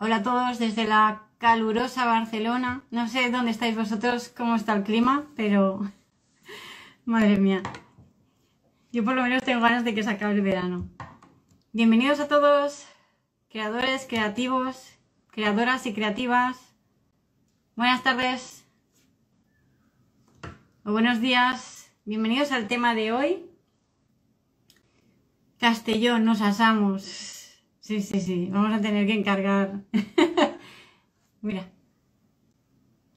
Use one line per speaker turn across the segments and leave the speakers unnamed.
Hola a todos desde la calurosa Barcelona. No sé dónde estáis vosotros, cómo está el clima, pero madre mía. Yo por lo menos tengo ganas de que se acabe el verano. Bienvenidos a todos, creadores, creativos, creadoras y creativas. Buenas tardes o buenos días. Bienvenidos al tema de hoy. Castellón, nos asamos. Sí, sí, sí. Vamos a tener que encargar. Mira.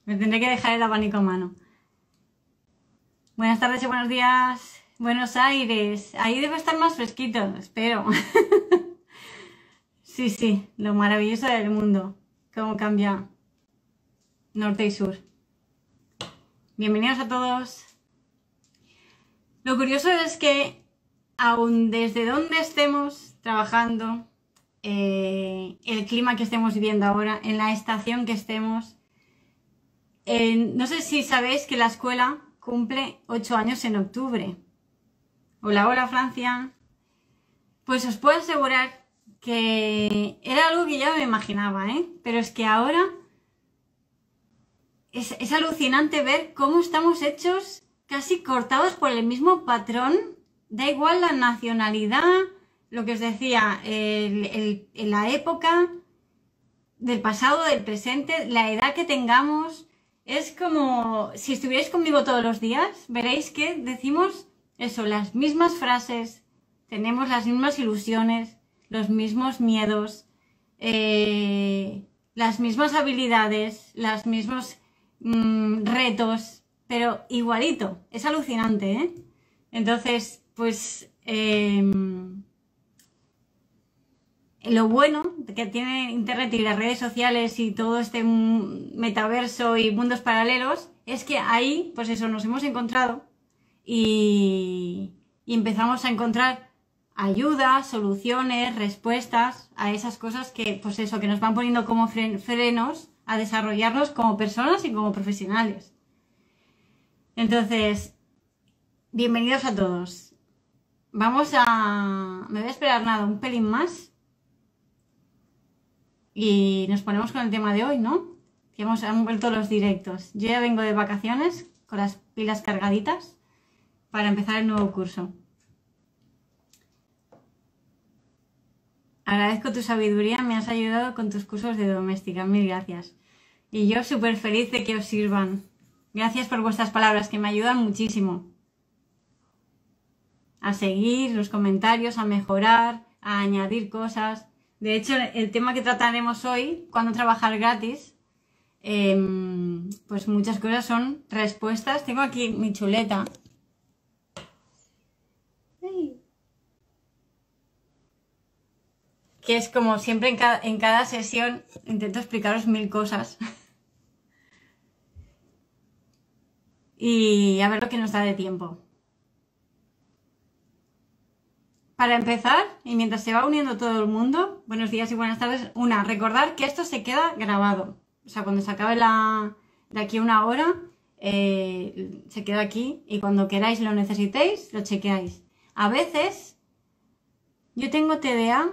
Me tendré que dejar el abanico a mano. Buenas tardes y buenos días. Buenos Aires. Ahí debe estar más fresquito, espero. sí, sí. Lo maravilloso del mundo. Cómo cambia norte y sur. Bienvenidos a todos. Lo curioso es que aun desde donde estemos trabajando, eh, el clima que estemos viviendo ahora, en la estación que estemos. no sé si sabéis que la escuela cumple ocho años en octubre. Hola, hola Francia. Pues os puedo asegurar que era algo que ya me imaginaba, ¿eh? Pero es que ahora es, es alucinante ver cómo estamos hechos casi cortados por el mismo patrón. Da igual la nacionalidad, lo que os decía, en la época del pasado, del presente, la edad que tengamos, es como si estuvierais conmigo todos los días, veréis que decimos eso, las mismas frases, tenemos las mismas ilusiones, los mismos miedos, eh, las mismas habilidades, los mismos mm, retos, pero igualito, es alucinante, ¿eh? Entonces, pues... Em, lo bueno que tiene Internet y las redes sociales y todo este metaverso y mundos paralelos es que ahí, pues eso, nos hemos encontrado y, empezamos a encontrar ayudas, soluciones, respuestas a esas cosas que, pues eso, que nos van poniendo como frenos a desarrollarnos como personas y como profesionales. Entonces, bienvenidos a todos. Vamos a... Me voy a esperar nada, un pelín más y nos ponemos con el tema de hoy, ¿no? Que hemos, han vuelto los directos. Yo ya vengo de vacaciones con las pilas cargaditas para empezar el nuevo curso. Agradezco tu sabiduría, me has ayudado con tus cursos de doméstica, mil gracias. Y yo súper feliz de que os sirvan. Gracias por vuestras palabras, que me ayudan muchísimo. A seguir los comentarios, a mejorar, a añadir cosas. De hecho, el tema que trataremos hoy, cuando trabajar gratis, em, pues muchas cosas son respuestas. Tengo aquí mi chuleta. que es como siempre en cada, en cada, sesión intento explicaros mil cosas. y a ver lo que nos da de tiempo. Para empezar, y mientras se va uniendo todo el mundo, buenos días y buenas tardes. Una, recordar que esto se queda grabado. O sea, cuando se acabe la, de aquí una hora, eh, se queda aquí y cuando queráis lo necesitéis, lo chequeáis. A veces, yo tengo TDA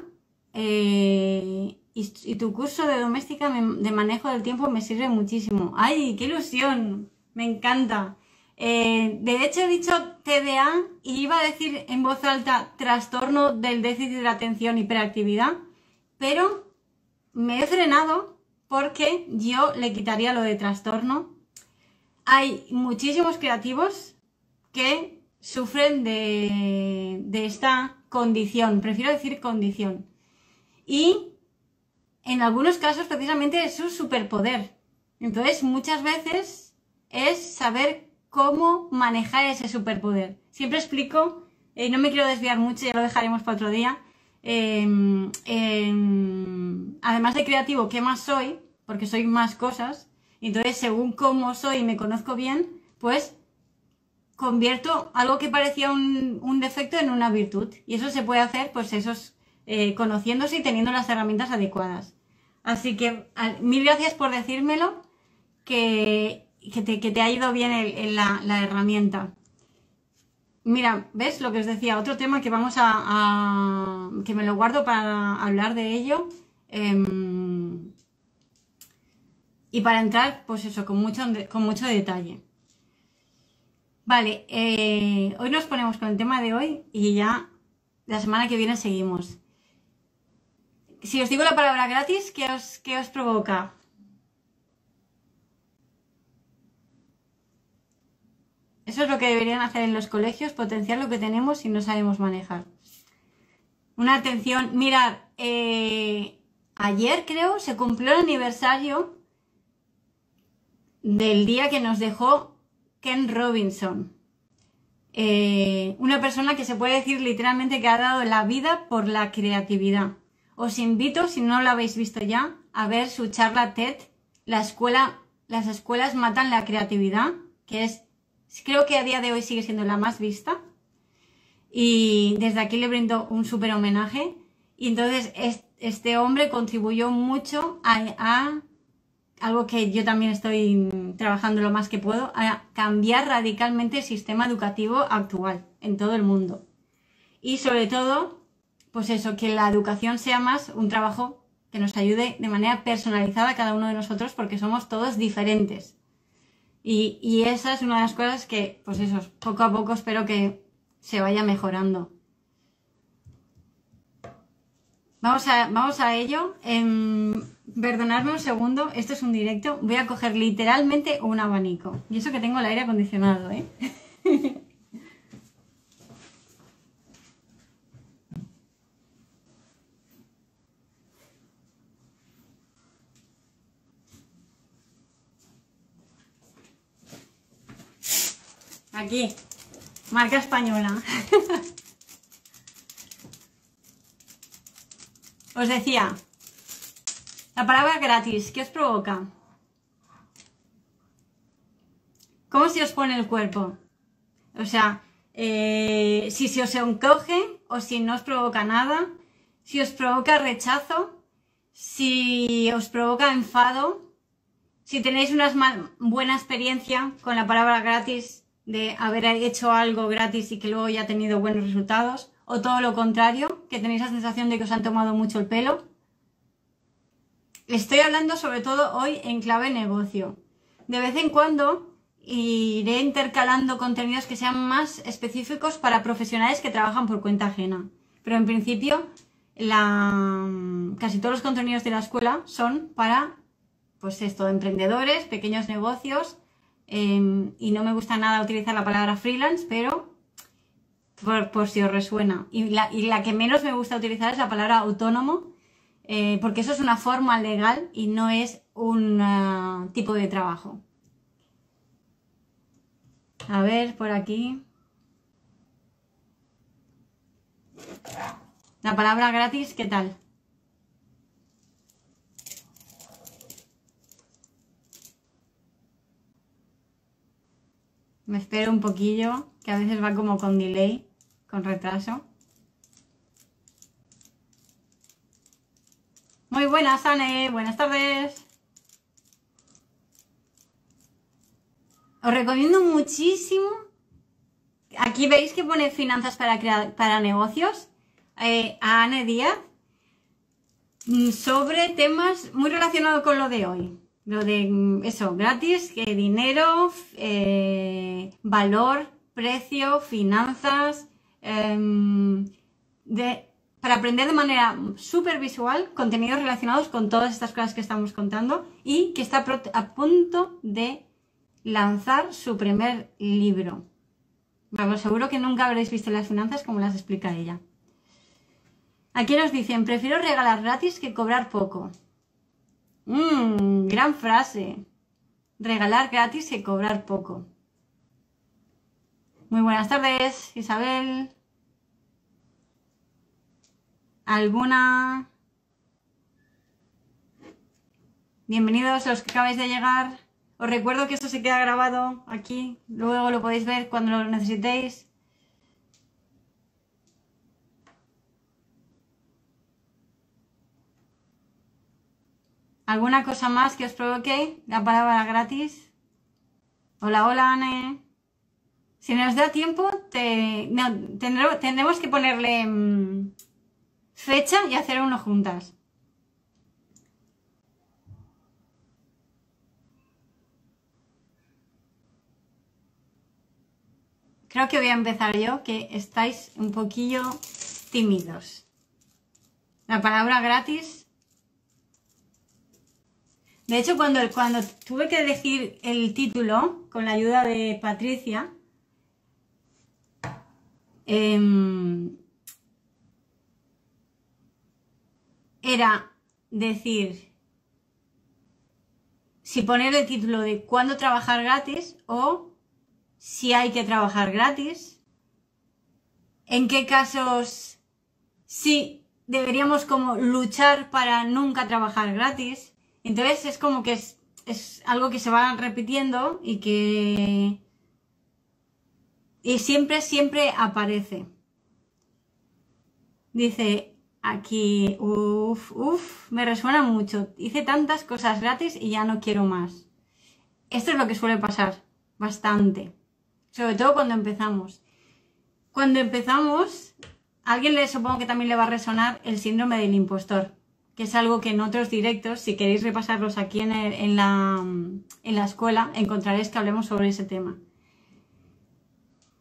eh, y, tu curso de doméstica de manejo del tiempo me sirve muchísimo. ¡Ay, qué ilusión! Me encanta. Eh, de hecho, he dicho TDA y iba a decir en voz alta trastorno del déficit de atención hiperactividad, pero me he frenado porque yo le quitaría lo de trastorno. Hay muchísimos creativos que sufren de, de esta condición, prefiero decir condición. Y en algunos casos precisamente es su superpoder. Entonces muchas veces es saber cómo manejar ese superpoder. Siempre explico, y eh, no me quiero desviar mucho, ya lo dejaremos para otro día. Em, em, además de creativo, ¿qué más soy? Porque soy más cosas. Entonces, según cómo soy y me conozco bien, pues convierto algo que parecía un, defecto en una virtud. Y eso se puede hacer, pues esos eh, conociéndose y teniendo las herramientas adecuadas. Así que mil gracias por decírmelo, que que te, ha ido bien en la, herramienta. Mira, ¿ves lo que os decía? Otro tema que vamos a, que me lo guardo para hablar de ello. Em, y para entrar, pues eso, con mucho, con mucho detalle. Vale, eh, hoy nos ponemos con el tema de hoy y ya la semana que viene seguimos. Si os digo la palabra gratis, ¿qué os, qué os provoca? Eso es lo que deberían hacer en los colegios, potenciar lo que tenemos y no sabemos manejar. Una atención, mirad, eh, ayer creo se cumplió el aniversario del día que nos dejó Ken Robinson. Eh, una persona que se puede decir literalmente que ha dado la vida por la creatividad. Os invito, si no lo habéis visto ya, a ver su charla TED, la escuela, las escuelas matan la creatividad, que es Creo que a día de hoy sigue siendo la más vista. Y desde aquí le brindo un súper homenaje. Y entonces este hombre contribuyó mucho a, a, algo que yo también estoy trabajando lo más que puedo, a cambiar radicalmente el sistema educativo actual en todo el mundo. Y sobre todo, pues eso, que la educación sea más un trabajo que nos ayude de manera personalizada a cada uno de nosotros porque somos todos diferentes. Y, esa es una de las cosas que, pues eso, poco a poco espero que se vaya mejorando. Vamos a, vamos a ello. Em, perdonadme un segundo, esto es un directo. Voy a coger literalmente un abanico. Y eso que tengo el aire acondicionado, ¿eh? Aquí, marca española. Os decía, la palabra gratis, ¿qué os provoca? ¿Cómo se os pone el cuerpo? O sea, eh, si se os encoge o si no os provoca nada, si os provoca rechazo, si os provoca enfado, si tenéis una buena experiencia con la palabra gratis, de haber hecho algo gratis y que luego ya ha tenido buenos resultados, o todo lo contrario, que tenéis la sensación de que os han tomado mucho el pelo. Estoy hablando sobre todo hoy en clave negocio. De vez en cuando iré intercalando contenidos que sean más específicos para profesionales que trabajan por cuenta ajena. Pero en principio, la... casi todos los contenidos de la escuela son para, pues esto, emprendedores, pequeños negocios Em, y no me gusta nada utilizar la palabra freelance, pero por, si os resuena. Y la, que menos me gusta utilizar es la palabra autónomo, eh, porque eso es una forma legal y no es un tipo de trabajo. A ver, por aquí. La palabra gratis, ¿qué tal? Me espero un poquillo, que a veces va como con delay, con retraso. Muy buenas, Anne. Buenas tardes. Os recomiendo muchísimo. Aquí veis que pone finanzas para, para negocios eh, a Anne Díaz mm, sobre temas muy relacionados con lo de hoy. Lo de mm, eso, gratis, que dinero, eh, valor, precio, finanzas, em, para aprender de manera super visual contenidos relacionados con todas estas cosas que estamos contando y que está a punto de lanzar su primer libro. Vamos, seguro que nunca habréis visto las finanzas como las explica ella. Aquí nos dicen, prefiero regalar gratis que cobrar poco. Mmm, gran frase. Regalar gratis y cobrar poco. Muy buenas tardes, Isabel. ¿Alguna? Bienvenidos a los que acabáis de llegar. Os recuerdo que esto se queda grabado aquí. Luego lo podéis ver cuando lo necesitéis. ¿Alguna cosa más que os provoque la palabra gratis? Hola, hola, Anne. Si nos da tiempo, tendremos que ponerle mm, fecha y hacer uno juntas. Creo que voy a empezar yo, que estáis un poquillo tímidos. La palabra gratis de hecho, cuando, tuve que decir el título con la ayuda de Patricia, em, era decir si poner el título de cuándo trabajar gratis o si hay que trabajar gratis, en qué casos sí deberíamos como luchar para nunca trabajar gratis. Entonces es como que es, algo que se va repitiendo y que... Y siempre, siempre aparece. Dice aquí, uff, uff, me resuena mucho. Hice tantas cosas gratis y ya no quiero más. Esto es lo que suele pasar bastante. Sobre todo cuando empezamos. Cuando empezamos, a alguien le supongo que también le va a resonar el síndrome del impostor que es algo que en otros directos, si queréis repasarlos aquí en, en, la, en la escuela, encontraréis que hablemos sobre ese tema.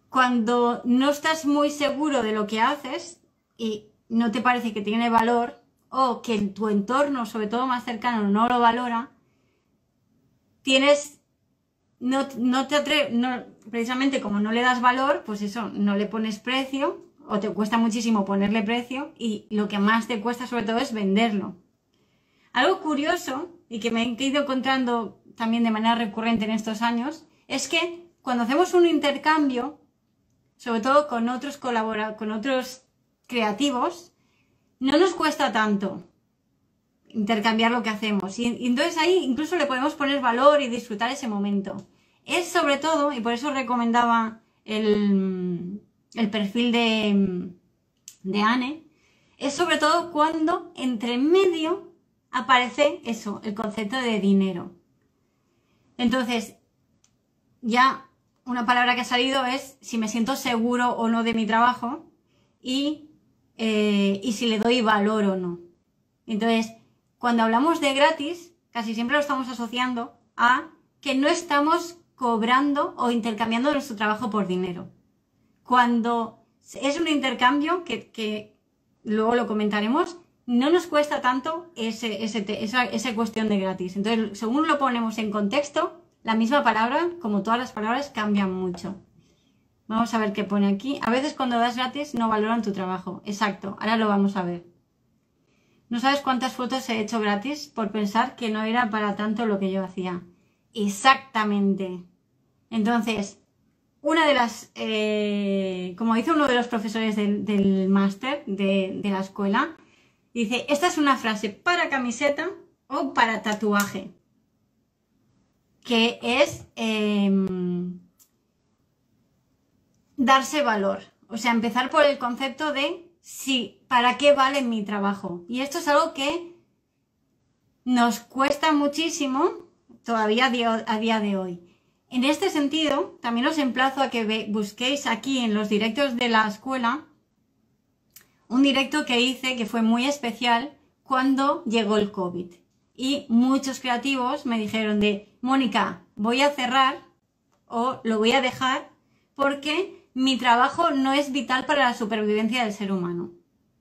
Cuando no estás muy seguro de lo que haces y no te parece que tiene valor o que en tu entorno, sobre todo más cercano, no lo valora, tienes no, te atreves, precisamente como no le das valor, pues eso, no le pones precio o te cuesta muchísimo ponerle precio y lo que más te cuesta sobre todo es venderlo. Algo curioso y que me he ido encontrando también de manera recurrente en estos años es que cuando hacemos un intercambio, sobre todo con otros colaboradores, con otros creativos, no nos cuesta tanto intercambiar lo que hacemos. Y, entonces ahí incluso le podemos poner valor y disfrutar ese momento. Es sobre todo, y por eso recomendaba el, el perfil de, ANE Anne, es sobre todo cuando entre medio aparece eso, el concepto de dinero. Entonces, ya una palabra que ha salido es si me siento seguro o no de mi trabajo y eh, si le doy valor o no. Entonces, cuando hablamos de gratis, casi siempre lo estamos asociando a que no estamos cobrando o intercambiando nuestro trabajo por dinero cuando es un intercambio que, luego lo comentaremos, no nos cuesta tanto ese, esa, cuestión de gratis. Entonces, según lo ponemos en contexto, la misma palabra, como todas las palabras, cambian mucho. Vamos a ver qué pone aquí. A veces cuando das gratis no valoran tu trabajo. Exacto, ahora lo vamos a ver. No sabes cuántas fotos he hecho gratis por pensar que no era para tanto lo que yo hacía. Exactamente. Entonces, una de las, eh, como dice uno de los profesores del, máster de, la escuela, dice, esta es una frase para camiseta o para tatuaje, que es em, darse valor, o sea, empezar por el concepto de sí, ¿para qué vale mi trabajo? Y esto es algo que nos cuesta muchísimo todavía a día de hoy. En este sentido, también os emplazo a que busquéis aquí en los directos de la escuela un directo que hice que fue muy especial cuando llegó el COVID. Y muchos creativos me dijeron de, Mónica, voy a cerrar o lo voy a dejar porque mi trabajo no es vital para la supervivencia del ser humano.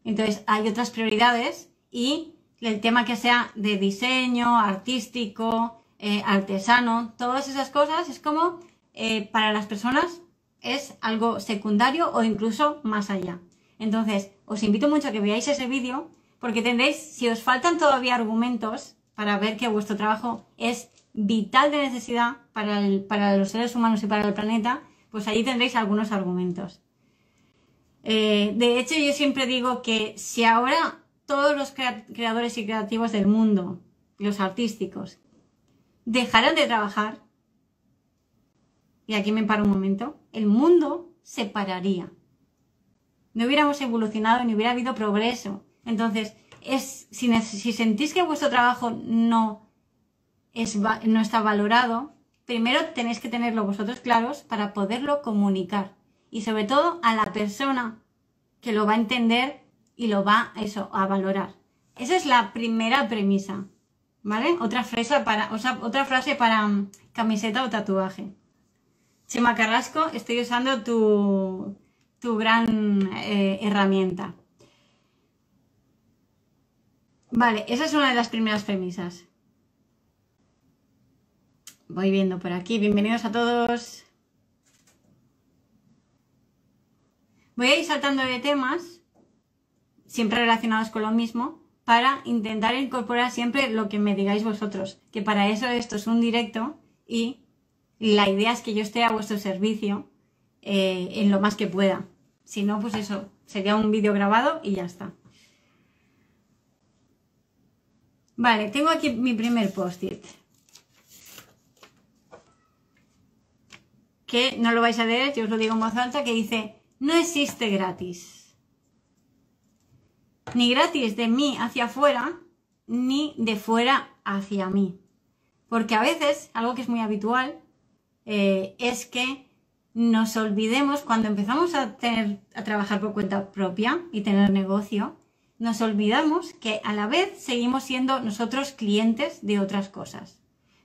Entonces hay otras prioridades y el tema que sea de diseño, artístico, eh, artesano, todas esas cosas es como eh, para las personas es algo secundario o incluso más allá. Entonces, os invito mucho a que veáis ese vídeo porque tendréis, si os faltan todavía argumentos para ver que vuestro trabajo es vital de necesidad para, los seres humanos y para el planeta, pues ahí tendréis algunos argumentos. Eh, de hecho, yo siempre digo que si ahora todos los creadores y creativos del mundo, los artísticos, dejarán de trabajar. Y aquí me paro un momento. El mundo se pararía. No hubiéramos evolucionado ni hubiera habido progreso. Entonces, es, si, sentís que vuestro trabajo no, no está valorado, primero tenéis que tenerlo vosotros claros para poderlo comunicar. Y sobre todo a la persona que lo va a entender y lo va eso, a valorar. Esa es la primera premisa. ¿Vale? Otra frase para, otra frase para camiseta o tatuaje. Chema Carrasco, estoy usando tu, gran eh, herramienta. Vale, esa es una de las primeras premisas. Voy viendo por aquí. Bienvenidos a todos. Voy a ir saltando de temas, siempre relacionados con lo mismo, para intentar incorporar siempre lo que me digáis vosotros, que para eso esto es un directo y la idea es que yo esté a vuestro servicio eh, en lo más que pueda. Si no, pues eso, sería un vídeo grabado y ya está. Vale, tengo aquí mi primer post-it. Que no lo vais a leer, yo os lo digo en voz alta, que dice, no existe gratis ni gratis de mí hacia afuera, ni de fuera hacia mí. Porque a veces, algo que es muy habitual, eh, es que nos olvidemos cuando empezamos a, tener, a trabajar por cuenta propia y tener negocio, nos olvidamos que a la vez seguimos siendo nosotros clientes de otras cosas.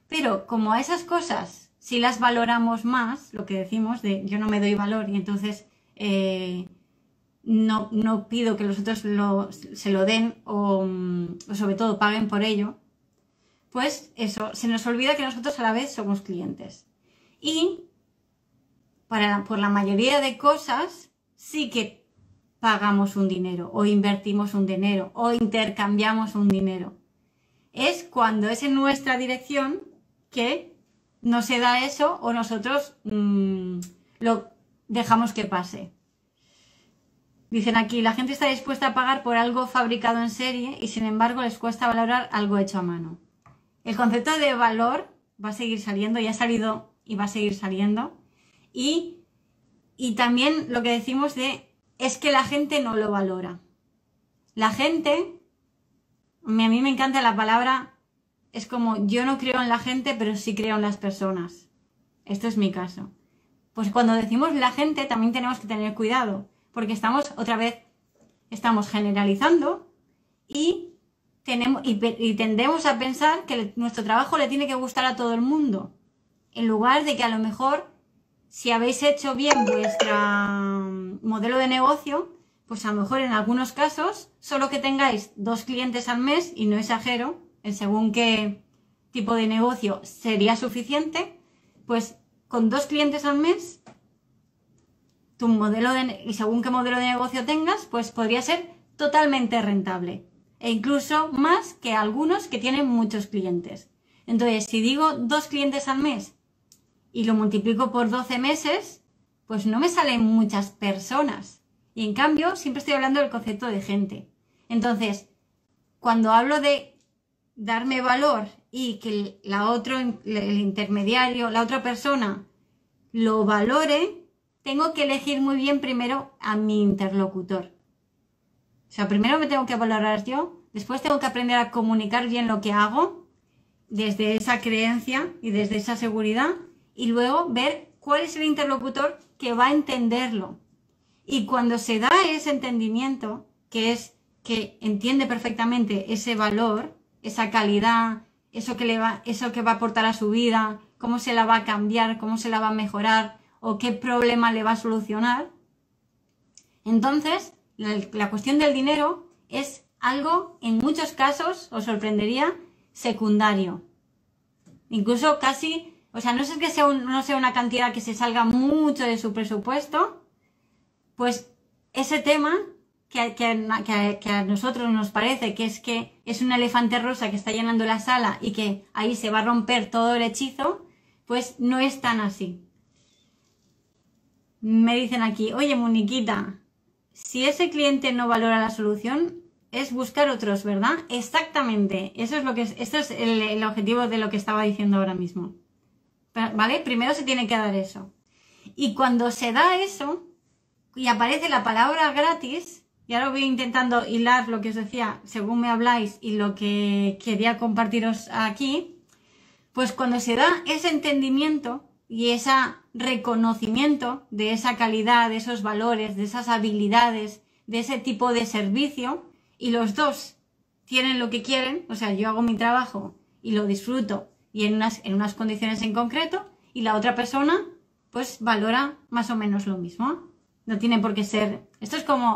Pero como a esas cosas, si las valoramos más, lo que decimos de yo no me doy valor y entonces eh, no, no pido que los otros se lo den mm, o, sobre todo paguen por ello, pues eso, se nos olvida que nosotros a la vez somos clientes. Y para, por la mayoría de cosas sí que pagamos un dinero o invertimos un dinero o intercambiamos un dinero. Es cuando es en nuestra dirección que no se da eso o nosotros mm, lo dejamos que pase. Dicen aquí, la gente está dispuesta a pagar por algo fabricado en serie y sin embargo les cuesta valorar algo hecho a mano. El concepto de valor va a seguir saliendo, ya ha salido y va a seguir saliendo. Y, y también lo que decimos de es que la gente no lo valora. La gente, a mí me encanta la palabra, es como yo no creo en la gente, pero sí creo en las personas. Esto es mi caso. Pues cuando decimos la gente también tenemos que tener cuidado porque estamos otra vez, estamos generalizando y, tenemos, y, tendemos a pensar que nuestro trabajo le tiene que gustar a todo el mundo, en lugar de que a lo mejor si habéis hecho bien vuestro mm, modelo de negocio, pues a lo mejor en algunos casos solo que tengáis dos clientes al mes, y no exagero, en según qué tipo de negocio sería suficiente, pues con dos clientes al mes tu modelo y según qué modelo de negocio tengas, pues podría ser totalmente rentable e incluso más que algunos que tienen muchos clientes. Entonces, si digo dos clientes al mes y lo multiplico por 12 meses, pues no me salen muchas personas. Y en cambio, siempre estoy hablando del concepto de gente. Entonces, cuando hablo de darme valor y que la otro, el intermediario, la otra persona lo valore, tengo que elegir muy bien primero a mi interlocutor. O sea, primero me tengo que valorar yo, después tengo que aprender a comunicar bien lo que hago desde esa creencia y desde esa seguridad y luego ver cuál es el interlocutor que va a entenderlo. Y cuando se da ese entendimiento, que es que entiende perfectamente ese valor, esa calidad, eso que, le va, eso que va a aportar a su vida, cómo se la va a cambiar, cómo se la va a mejorar, o qué problema le va a solucionar. Entonces, la, cuestión del dinero es algo, en muchos casos, os sorprendería, secundario. Incluso casi, o sea, no es que sea, no sea una cantidad que se salga mucho de su presupuesto, pues ese tema que, que, a nosotros nos parece que es que es un elefante rosa que está llenando la sala y que ahí se va a romper todo el hechizo, pues no es tan así. Me dicen aquí, oye, Moniquita, si ese cliente no valora la solución, es buscar otros, ¿verdad? Exactamente. Eso es lo que es, esto es el, objetivo de lo que estaba diciendo ahora mismo. ¿Vale? Primero se tiene que dar eso. Y cuando se da eso y aparece la palabra gratis, y ahora voy intentando hilar lo que os decía según me habláis y lo que quería compartiros aquí, pues cuando se da ese entendimiento y esa reconocimiento de esa calidad, de esos valores, de esas habilidades, de ese tipo de servicio y los dos tienen lo que quieren, o sea, yo hago mi trabajo y lo disfruto y en unas, en unas condiciones en concreto y la otra persona pues valora más o menos lo mismo. No tiene por qué ser. Esto es como,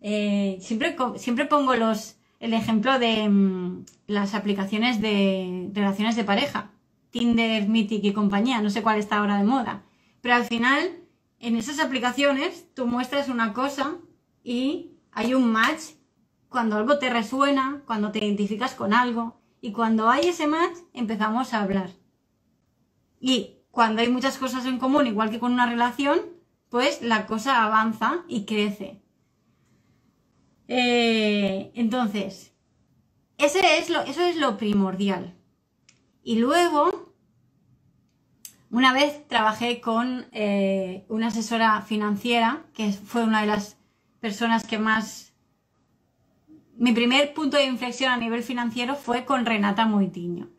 eh, siempre, siempre pongo los, el ejemplo de mm, las aplicaciones de relaciones de pareja. Tinder, Mythic y compañía, no sé cuál está ahora de moda al final, en esas aplicaciones, tú muestras una cosa y hay un match cuando algo te resuena, cuando te identificas con algo. Y cuando hay ese match, empezamos a hablar. Y cuando hay muchas cosas en común, igual que con una relación, pues la cosa avanza y crece. Eh, entonces, ese es lo, eso es lo primordial. Y luego una vez trabajé con eh, una asesora financiera, que fue una de las personas que más... Mi primer punto de inflexión a nivel financiero fue con Renata Moitiño.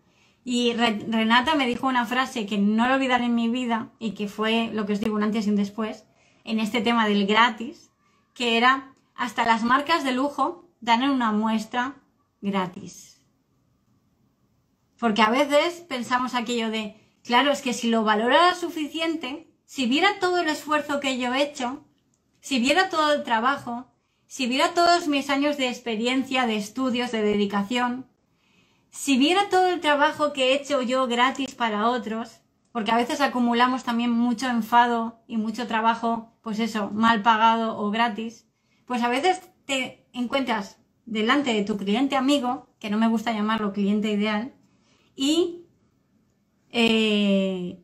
Y Renata me dijo una frase que no lo olvidaré en mi vida y que fue lo que os digo un antes y un después en este tema del gratis, que era hasta las marcas de lujo dan una muestra gratis. Porque a veces pensamos aquello de Claro, es que si lo valorara suficiente, si viera todo el esfuerzo que yo he hecho, si viera todo el trabajo, si viera todos mis años de experiencia, de estudios, de dedicación, si viera todo el trabajo que he hecho yo gratis para otros, porque a veces acumulamos también mucho enfado y mucho trabajo, pues eso, mal pagado o gratis, pues a veces te encuentras delante de tu cliente amigo, que no me gusta llamarlo cliente ideal, y eh,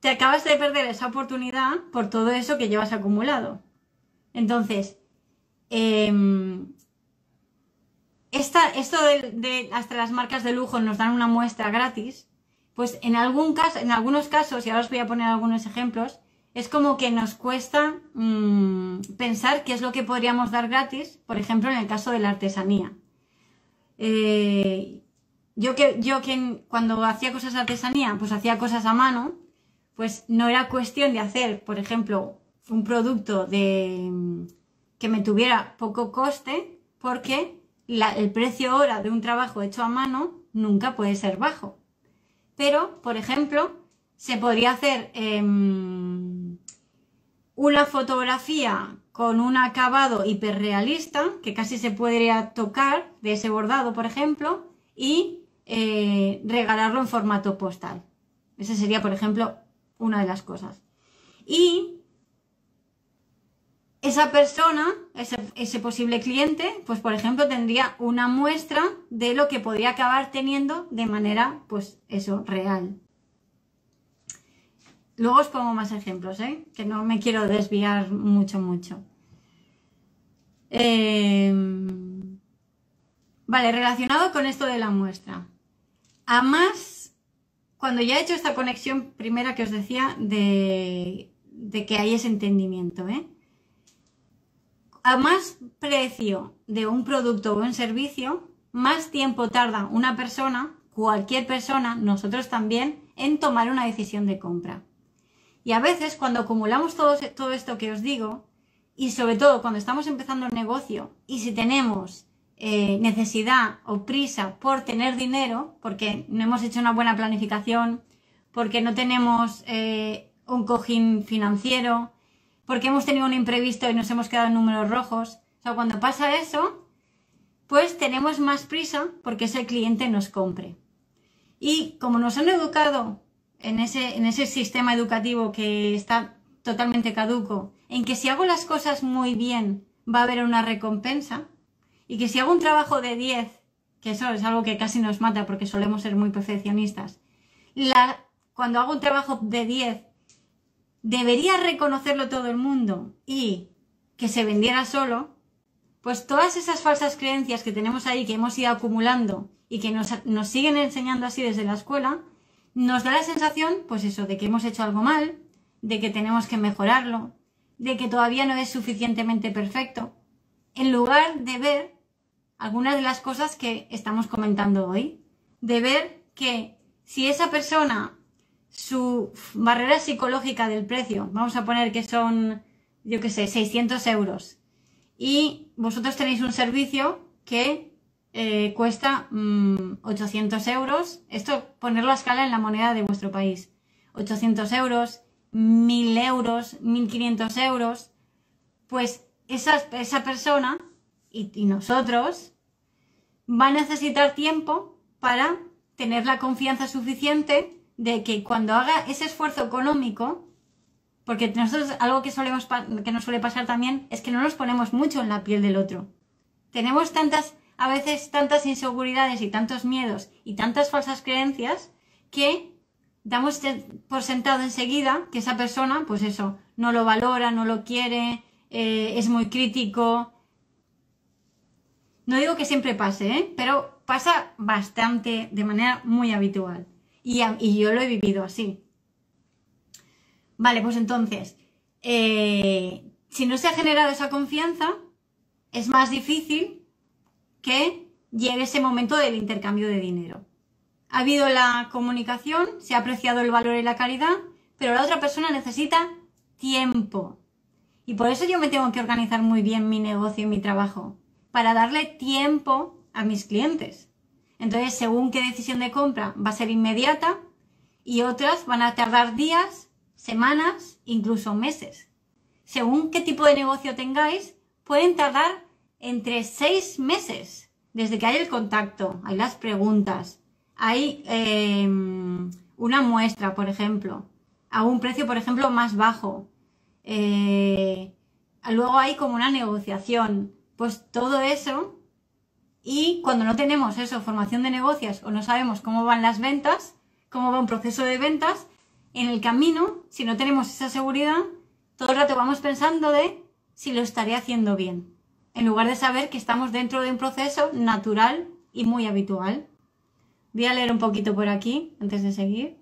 te acabas de perder esa oportunidad por todo eso que llevas acumulado. Entonces, em, esto de, hasta las marcas de lujo nos dan una muestra gratis, pues en algún caso, en algunos casos, y ahora os voy a poner algunos ejemplos, es como que nos cuesta mm, pensar qué es lo que podríamos dar gratis, por ejemplo, en el caso de la artesanía. Eh, yo que yo quien cuando hacía cosas de artesanía, pues hacía cosas a mano, pues no era cuestión de hacer, por ejemplo, un producto de que me tuviera poco coste, porque el precio hora de un trabajo hecho a mano nunca puede ser bajo. Pero, por ejemplo, se podría hacer em, una fotografía con un acabado hiperrealista, que casi se podría tocar de ese bordado, por ejemplo, y eh, regalarlo en formato postal. Esa sería, por ejemplo, una de las cosas. Y esa persona, ese, posible cliente, pues por ejemplo tendría una muestra de lo que podría acabar teniendo de manera, pues eso, real. Luego os pongo más ejemplos, ¿eh? que no me quiero desviar mucho, mucho. Em, vale, relacionado con esto de la muestra. A más, cuando ya he hecho esta conexión primera que os decía de, que hay ese entendimiento, ¿eh? A más precio de un producto o un servicio, más tiempo tarda una persona, cualquier persona, nosotros también, en tomar una decisión de compra. Y a veces cuando acumulamos todo, todo esto que os digo, y sobre todo cuando estamos empezando un negocio, y si tenemos eh, necesidad o prisa por tener dinero, porque no hemos hecho una buena planificación, porque no tenemos eh, un cojín financiero, porque hemos tenido un imprevisto y nos hemos quedado en números rojos. O sea, cuando pasa eso, pues tenemos más prisa porque ese cliente nos compre. Y como nos han educado en ese, en ese sistema educativo que está totalmente caduco, en que si hago las cosas muy bien va a haber una recompensa, y que si hago un trabajo de 10, que eso es algo que casi nos mata porque solemos ser muy perfeccionistas, la, cuando hago un trabajo de 10, debería reconocerlo todo el mundo y que se vendiera solo, pues todas esas falsas creencias que tenemos ahí, que hemos ido acumulando y que nos, nos siguen enseñando así desde la escuela, nos da la sensación, pues eso, de que hemos hecho algo mal, de que tenemos que mejorarlo, de que todavía no es suficientemente perfecto, en lugar de ver algunas de las cosas que estamos comentando hoy, de ver que si esa persona, su barrera psicológica del precio, vamos a poner que son, yo qué sé, 600 euros, y vosotros tenéis un servicio que eh, cuesta 800 mm, euros, esto ponerlo a escala en la moneda de vuestro país, 800 euros, 1000 euros, 1500 euros, pues esa, persona y nosotros va a necesitar tiempo para tener la confianza suficiente de que cuando haga ese esfuerzo económico, porque nosotros algo que, que nos suele pasar también es que no nos ponemos mucho en la piel del otro. Tenemos tantas, a veces tantas inseguridades y tantos miedos y tantas falsas creencias que damos por sentado enseguida que esa persona, pues eso, no lo valora, no lo quiere, eh, es muy crítico, no digo que siempre pase, ¿eh? pero pasa bastante, de manera muy habitual. Y, yo lo he vivido así. Vale, pues entonces, eh, si no se ha generado esa confianza, es más difícil que llegue ese momento del intercambio de dinero. Ha habido la comunicación, se ha apreciado el valor y la calidad, pero la otra persona necesita tiempo. Y por eso yo me tengo que organizar muy bien mi negocio y mi trabajo para darle tiempo a mis clientes. Entonces, según qué decisión de compra va a ser inmediata y otras van a tardar días, semanas, incluso meses. Según qué tipo de negocio tengáis, pueden tardar entre seis meses desde que hay el contacto, hay las preguntas, hay em, una muestra, por ejemplo, a un precio, por ejemplo, más bajo. Eh, luego hay como una negociación, pues todo eso y cuando no tenemos eso, formación de negocios o no sabemos cómo van las ventas, cómo va un proceso de ventas, en el camino, si no tenemos esa seguridad, todo el rato vamos pensando de si lo estaré haciendo bien, en lugar de saber que estamos dentro de un proceso natural y muy habitual. Voy a leer un poquito por aquí antes de seguir.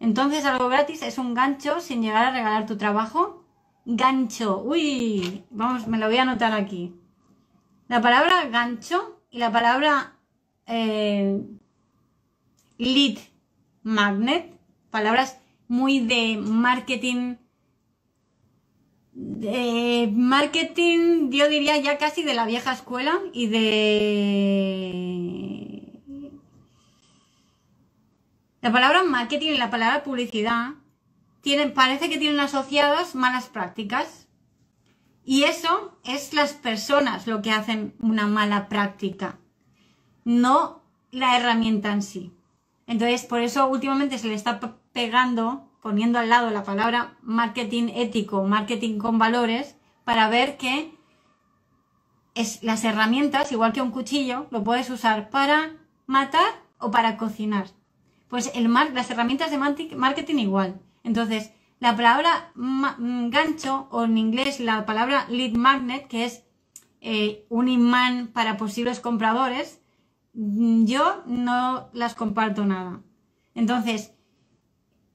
Entonces algo gratis es un gancho sin llegar a regalar tu trabajo Gancho. Uy, vamos, me lo voy a anotar aquí. La palabra gancho y la palabra eh, lead magnet, palabras muy de marketing, de marketing, yo diría ya casi de la vieja escuela y de... La palabra marketing y la palabra publicidad tienen, parece que tienen asociados malas prácticas. Y eso es las personas lo que hacen una mala práctica, no la herramienta en sí. Entonces, por eso últimamente se le está pegando, poniendo al lado la palabra marketing ético, marketing con valores, para ver que es, las herramientas, igual que un cuchillo, lo puedes usar para matar o para cocinar. Pues el mar, las herramientas de marketing igual. Entonces, la palabra mm, gancho, o en inglés la palabra lead magnet, que es eh, un imán para posibles compradores, mm, yo no las comparto nada. Entonces,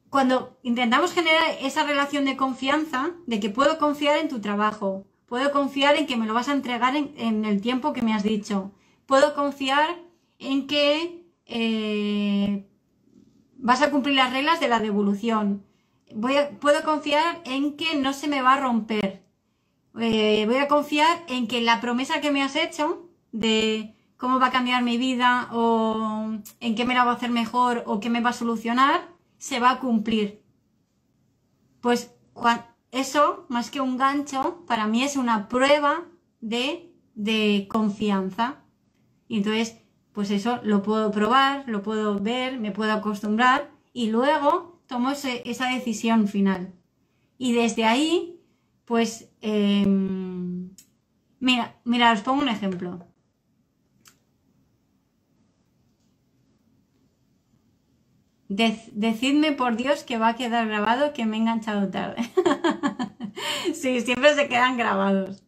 cuando intentamos generar esa relación de confianza, de que puedo confiar en tu trabajo, puedo confiar en que me lo vas a entregar en, el tiempo que me has dicho, puedo confiar en que eh, vas a cumplir las reglas de la devolución, puedo confiar en que no se me va a romper. Eh, voy a confiar en que la promesa que me has hecho de cómo va a cambiar mi vida o en qué me la va a hacer mejor o qué me va a solucionar, se va a cumplir. Pues eso, más que un gancho, para mí es una prueba de, de confianza. Y entonces, pues eso lo puedo probar, lo puedo ver, me puedo acostumbrar y luego tomó esa decisión final. Y desde ahí, pues, em, mira, mira, os pongo un ejemplo. decidme por Dios que va a quedar grabado que me he enganchado tarde. sí, siempre se quedan grabados.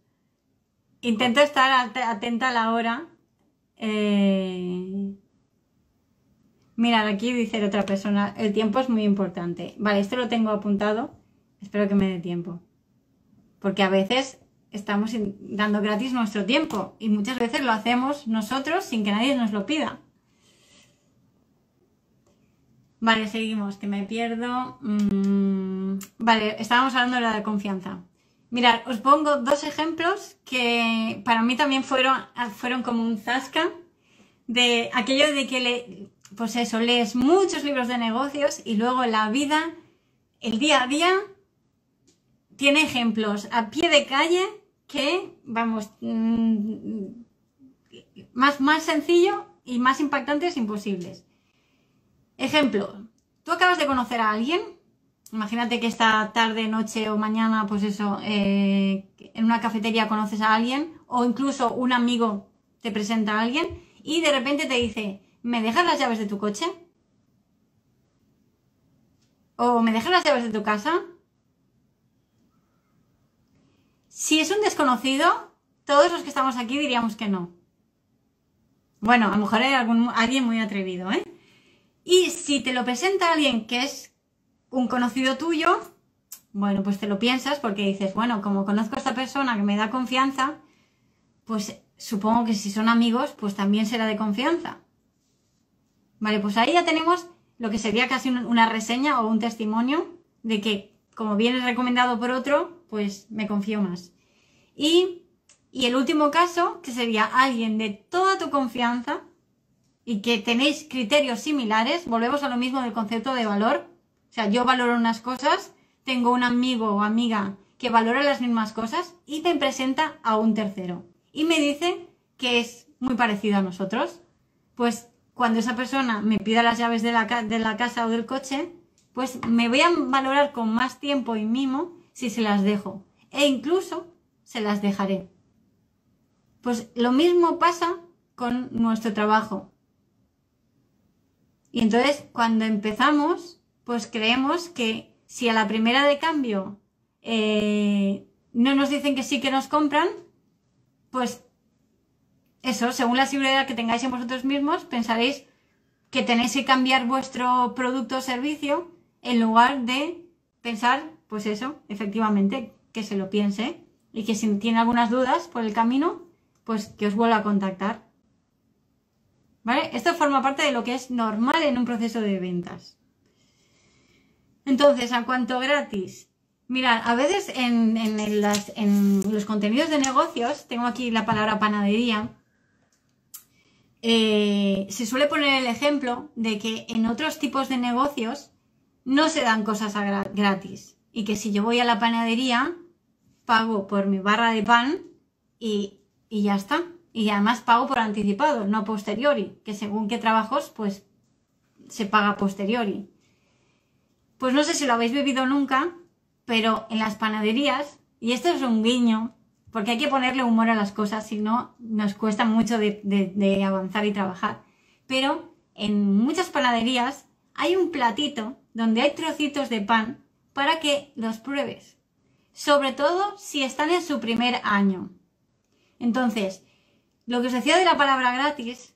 Intento estar atenta a la hora. Eh, Mirad, aquí dice otra persona, el tiempo es muy importante. Vale, esto lo tengo apuntado, espero que me dé tiempo. Porque a veces estamos dando gratis nuestro tiempo y muchas veces lo hacemos nosotros sin que nadie nos lo pida. Vale, seguimos, que me pierdo. Mm, vale, estábamos hablando de la de confianza. Mirad, os pongo dos ejemplos que para mí también fueron, fueron como un zasca de aquello de que le, pues eso, lees muchos libros de negocios y luego la vida, el día a día, tiene ejemplos a pie de calle que, vamos, mm, más, más sencillo y más impactantes imposibles. Ejemplo, tú acabas de conocer a alguien, imagínate que esta tarde, noche o mañana, pues eso, eh, en una cafetería conoces a alguien o incluso un amigo te presenta a alguien y de repente te dice, ¿me dejas las llaves de tu coche? ¿O me dejas las llaves de tu casa? Si es un desconocido, todos los que estamos aquí diríamos que no. Bueno, a lo mejor hay alguien muy atrevido, ¿eh? Y si te lo presenta alguien que es un conocido tuyo, bueno, pues te lo piensas porque dices, bueno, como conozco a esta persona que me da confianza, pues supongo que si son amigos, pues también será de confianza. Vale, pues ahí ya tenemos lo que sería casi una reseña o un testimonio de que, como viene recomendado por otro, pues me confío más. Y, y el último caso, que sería alguien de toda tu confianza y que tenéis criterios similares, volvemos a lo mismo del concepto de valor. O sea, yo valoro unas cosas, tengo un amigo o amiga que valora las mismas cosas y te presenta a un tercero y me dice que es muy parecido a nosotros. Pues cuando esa persona me pida las llaves de la, casa o del coche, pues me voy a valorar con más tiempo y mimo si se las dejo. E incluso se las dejaré. Pues lo mismo pasa con nuestro trabajo. Y entonces cuando empezamos, pues creemos que si a la primera de cambio eh, no nos dicen que sí que nos compran, pues eso, según la seguridad que tengáis en vosotros mismos, pensaréis que tenéis que cambiar vuestro producto o servicio en lugar de pensar, pues eso, efectivamente, que se lo piense y que si tiene algunas dudas por el camino, pues que os vuelva a contactar. ¿Vale? Esto forma parte de lo que es normal en un proceso de ventas. Entonces, a cuanto gratis. Mirad, a veces en, en los contenidos de negocios, tengo aquí la palabra panadería, eh, se suele poner el ejemplo de que en otros tipos de negocios no se dan cosas gratis y que si yo voy a la panadería, pago por mi barra de pan y, ya está. Y además pago por anticipado, no posteriori, que según qué trabajos, pues se paga posteriori. Pues no sé si lo habéis vivido nunca, pero en las panaderías, y esto es un guiño porque hay que ponerle humor a las cosas, si no nos cuesta mucho de, avanzar y trabajar. Pero en muchas panaderías hay un platito donde hay trocitos de pan para que los pruebes, sobre todo si están en su primer año. Entonces, lo que os decía de la palabra gratis,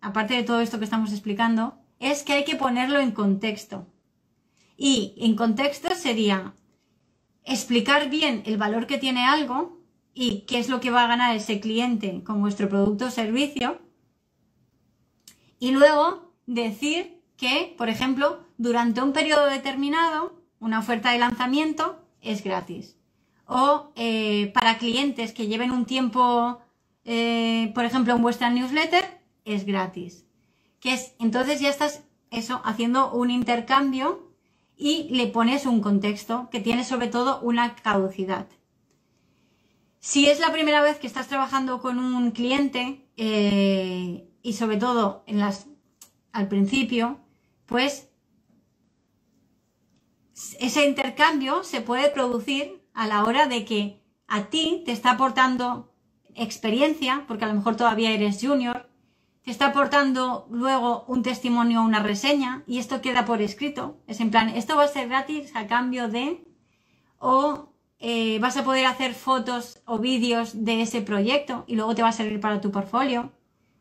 aparte de todo esto que estamos explicando, es que hay que ponerlo en contexto. Y en contexto sería explicar bien el valor que tiene algo y qué es lo que va a ganar ese cliente con vuestro producto o servicio. Y luego decir que, por ejemplo, durante un periodo determinado, una oferta de lanzamiento es gratis. O eh, para clientes que lleven un tiempo, eh, por ejemplo, en vuestra newsletter, es gratis. Que entonces ya estás eso, haciendo un intercambio y le pones un contexto que tiene sobre todo una caducidad. Si es la primera vez que estás trabajando con un cliente eh, y sobre todo en las, al principio, pues ese intercambio se puede producir a la hora de que a ti te está aportando experiencia, porque a lo mejor todavía eres junior, te está aportando luego un testimonio o una reseña y esto queda por escrito. Es en plan, esto va a ser gratis a cambio de o eh, vas a poder hacer fotos o vídeos de ese proyecto y luego te va a servir para tu portfolio.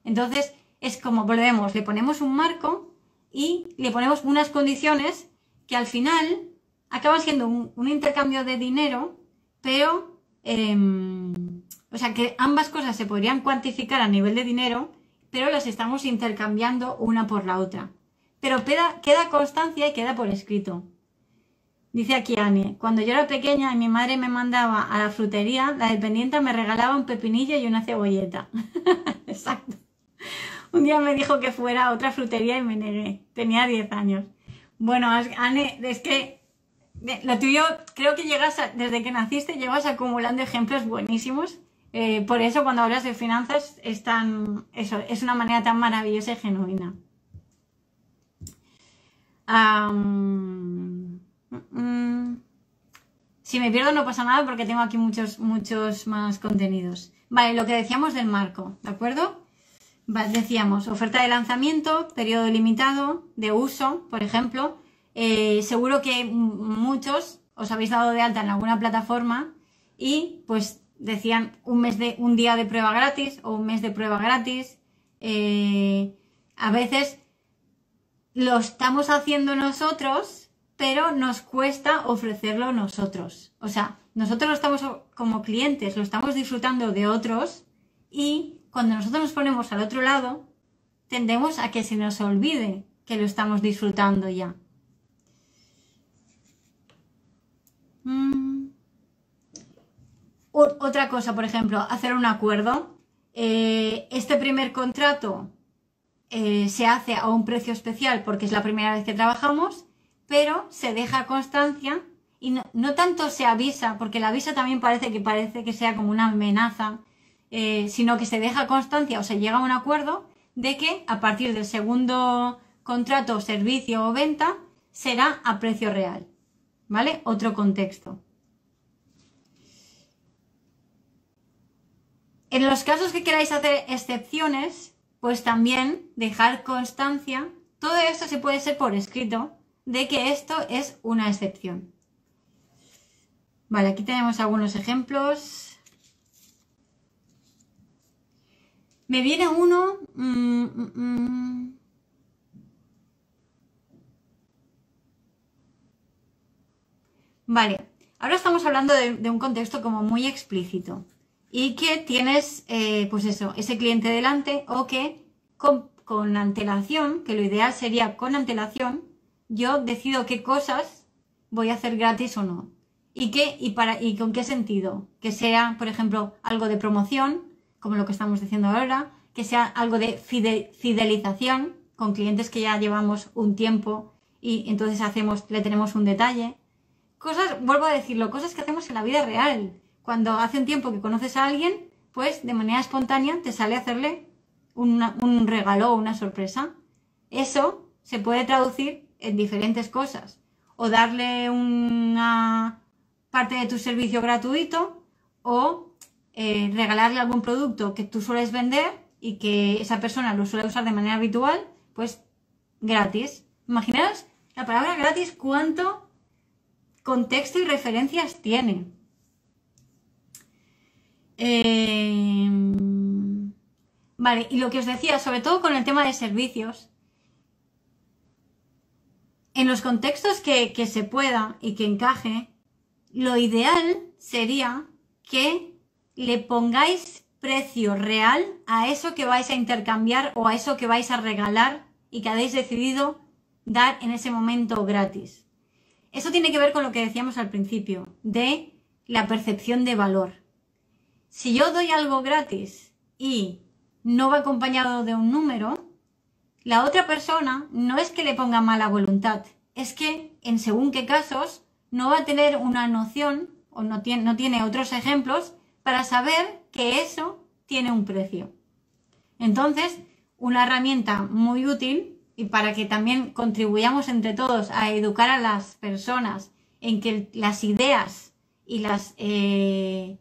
Entonces, es como volvemos, le ponemos un marco y le ponemos unas condiciones que al final acaba siendo un, intercambio de dinero, pero, em, o sea, que ambas cosas se podrían cuantificar a nivel de dinero, pero las estamos intercambiando una por la otra. Pero queda constancia y queda por escrito. Dice aquí Anne cuando yo era pequeña y mi madre me mandaba a la frutería, la dependienta me regalaba un pepinillo y una cebolleta. Exacto. Un día me dijo que fuera a otra frutería y me negué. Tenía 10 años. Bueno, Anne, es que lo tuyo, creo que llegas desde que naciste, llevas acumulando ejemplos buenísimos. Eh, por eso cuando hablas de finanzas es, eso, es una manera tan maravillosa y genuina. Mm, mm. Si me pierdo no pasa nada porque tengo aquí muchos, muchos más contenidos. Vale, lo que decíamos del marco, ¿de acuerdo? Decíamos, oferta de lanzamiento, periodo limitado de uso, por ejemplo. Eh, seguro que muchos os habéis dado de alta en alguna plataforma y pues decían un mes de un día de prueba gratis o un mes de prueba gratis. Eh, a veces lo estamos haciendo nosotros pero nos cuesta ofrecerlo nosotros. O sea, nosotros lo estamos como clientes, lo estamos disfrutando de otros y cuando nosotros nos ponemos al otro lado, tendemos a que se nos olvide que lo estamos disfrutando ya. Mm. Otra cosa, por ejemplo, hacer un acuerdo. Eh, este primer contrato eh, se hace a un precio especial porque es la primera vez que trabajamos pero se deja constancia y no, tanto se avisa, porque la avisa también parece que parece que sea como una amenaza, eh, sino que se deja constancia o se llega a un acuerdo de que a partir del segundo contrato, servicio o venta será a precio real. ¿Vale? Otro contexto. En los casos que queráis hacer excepciones, pues también dejar constancia. Todo esto se puede ser por escrito, de que esto es una excepción. Vale, aquí tenemos algunos ejemplos. Me viene uno... Mm, mm, mm. Vale, ahora estamos hablando de, un contexto como muy explícito y que tienes, eh, pues eso, ese cliente delante o que con antelación, que lo ideal sería con antelación, yo decido qué cosas voy a hacer gratis o no. ¿Y qué y para y con qué sentido? Que sea, por ejemplo, algo de promoción, como lo que estamos diciendo ahora, que sea algo de fidelización con clientes que ya llevamos un tiempo y entonces hacemos le tenemos un detalle. Cosas, vuelvo a decirlo, cosas que hacemos en la vida real. Cuando hace un tiempo que conoces a alguien, pues de manera espontánea te sale hacerle un regalo o una sorpresa. Eso se puede traducir en diferentes cosas. O darle una parte de tu servicio gratuito o eh, regalarle algún producto que tú sueles vender y que esa persona lo suele usar de manera habitual, pues gratis. Imaginaos la palabra gratis cuánto contexto y referencias tiene. Em, vale, y lo que os decía, sobre todo con el tema de servicios, en los contextos que, que se pueda y que encaje, lo ideal sería que le pongáis precio real a eso que vais a intercambiar o a eso que vais a regalar y que habéis decidido dar en ese momento gratis. Eso tiene que ver con lo que decíamos al principio, de la percepción de valor. Si yo doy algo gratis y no va acompañado de un número, la otra persona no es que le ponga mala voluntad, es que en según qué casos no va a tener una noción o no tiene, no tiene otros ejemplos para saber que eso tiene un precio. Entonces, una herramienta muy útil y para que también contribuyamos entre todos a educar a las personas en que las ideas y las eh,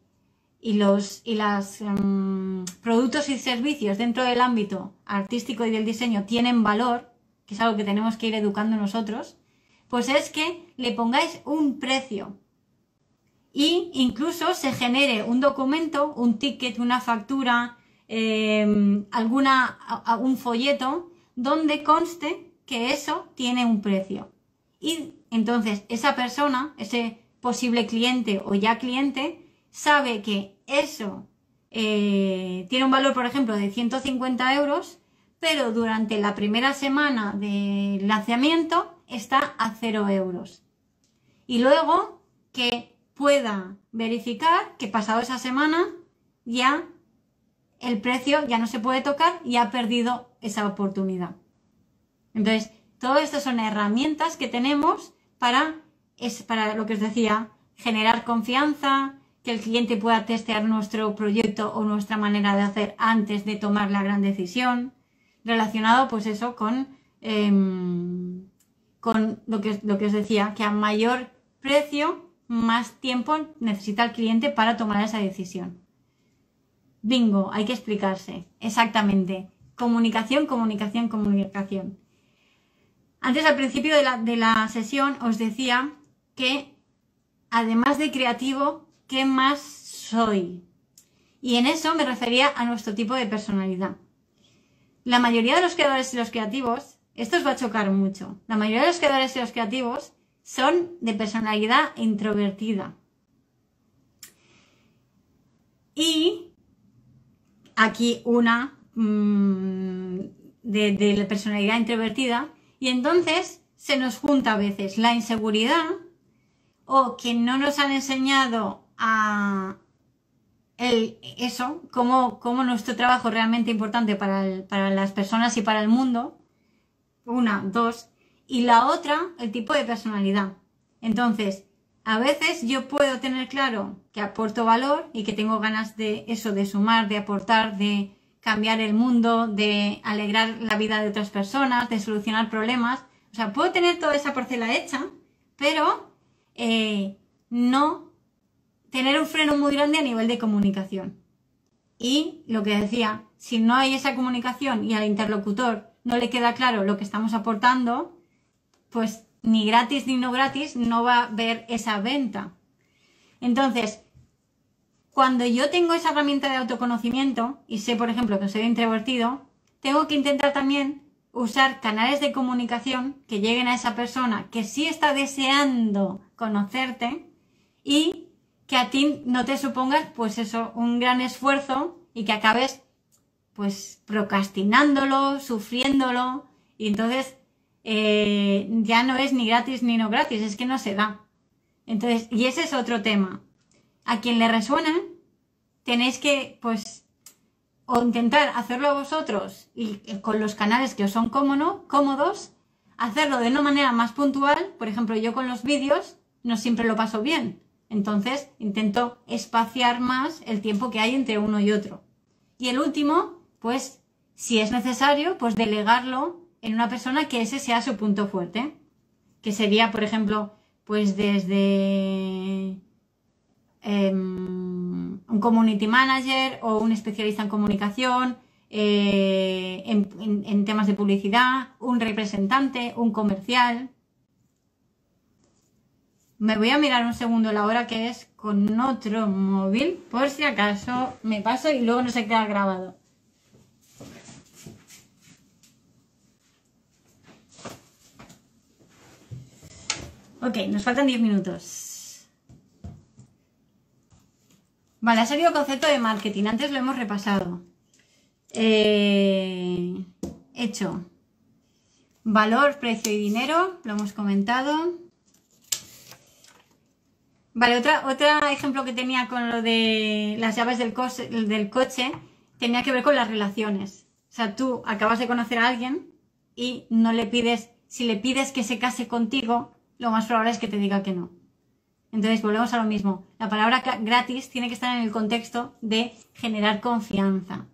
y los y em, productos y servicios dentro del ámbito artístico y del diseño tienen valor, que es algo que tenemos que ir educando nosotros, pues es que le pongáis un precio. Y incluso se genere un documento, un ticket, una factura, em, alguna, algún folleto, donde conste que eso tiene un precio. Y entonces esa persona, ese posible cliente o ya cliente, sabe que eso eh, tiene un valor, por ejemplo, de 150 euros, pero durante la primera semana de lanzamiento está a 0 euros. Y luego que pueda verificar que pasado esa semana ya el precio ya no se puede tocar y ha perdido esa oportunidad. Entonces, todo esto son herramientas que tenemos para, para lo que os decía, generar confianza, que el cliente pueda testear nuestro proyecto o nuestra manera de hacer antes de tomar la gran decisión, relacionado pues eso con, em, con lo, que, lo que os decía, que a mayor precio, más tiempo necesita el cliente para tomar esa decisión. Bingo, hay que explicarse, exactamente. Comunicación, comunicación, comunicación. Antes al principio de la, de la sesión os decía que además de creativo, ¿Qué más soy? Y en eso me refería a nuestro tipo de personalidad. La mayoría de los creadores y los creativos, esto os va a chocar mucho, la mayoría de los creadores y los creativos son de personalidad introvertida. Y aquí una mm, de, de la personalidad introvertida, y entonces se nos junta a veces la inseguridad o que no nos han enseñado a eso, Como nuestro trabajo es realmente importante para, las personas y para el mundo. Una, dos. Y la otra, el tipo de personalidad. Entonces, a veces yo puedo tener claro que aporto valor y que tengo ganas de eso, de sumar, de aportar, de cambiar el mundo, de alegrar la vida de otras personas, de solucionar problemas. O sea, puedo tener toda esa parcela hecha, pero eh, no tener un freno muy grande a nivel de comunicación. Y lo que decía, si no hay esa comunicación y al interlocutor no le queda claro lo que estamos aportando, pues ni gratis ni no gratis no va a ver esa venta. Entonces, cuando yo tengo esa herramienta de autoconocimiento y sé, por ejemplo, que soy introvertido, tengo que intentar también usar canales de comunicación que lleguen a esa persona que sí está deseando conocerte y que a ti no te supongas, pues eso, un gran esfuerzo y que acabes, pues, procrastinándolo, sufriéndolo, y entonces eh, ya no es ni gratis ni no gratis, es que no se da. Entonces, y ese es otro tema. A quien le resuena, tenéis que, pues, o intentar hacerlo vosotros y eh, con los canales que os son cómodos, hacerlo de una manera más puntual. Por ejemplo, yo con los vídeos no siempre lo paso bien entonces intento espaciar más el tiempo que hay entre uno y otro. Y el último, pues si es necesario, pues delegarlo en una persona que ese sea su punto fuerte, que sería, por ejemplo, pues desde em, un community manager o un especialista en comunicación, eh, en temas de publicidad, un representante, un comercial, me voy a mirar un segundo la hora que es con otro móvil, por si acaso me paso y luego no se queda grabado. Ok, nos faltan 10 minutos. Vale, ha salido concepto de marketing. Antes lo hemos repasado. Eh, hecho. Valor, precio y dinero, lo hemos comentado. Vale, otra, otro ejemplo que tenía con lo de las llaves del, del coche tenía que ver con las relaciones. O sea, tú acabas de conocer a alguien y no le pides, si le pides que se case contigo, lo más probable es que te diga que no. Entonces, volvemos a lo mismo. La palabra gratis tiene que estar en el contexto de generar confianza.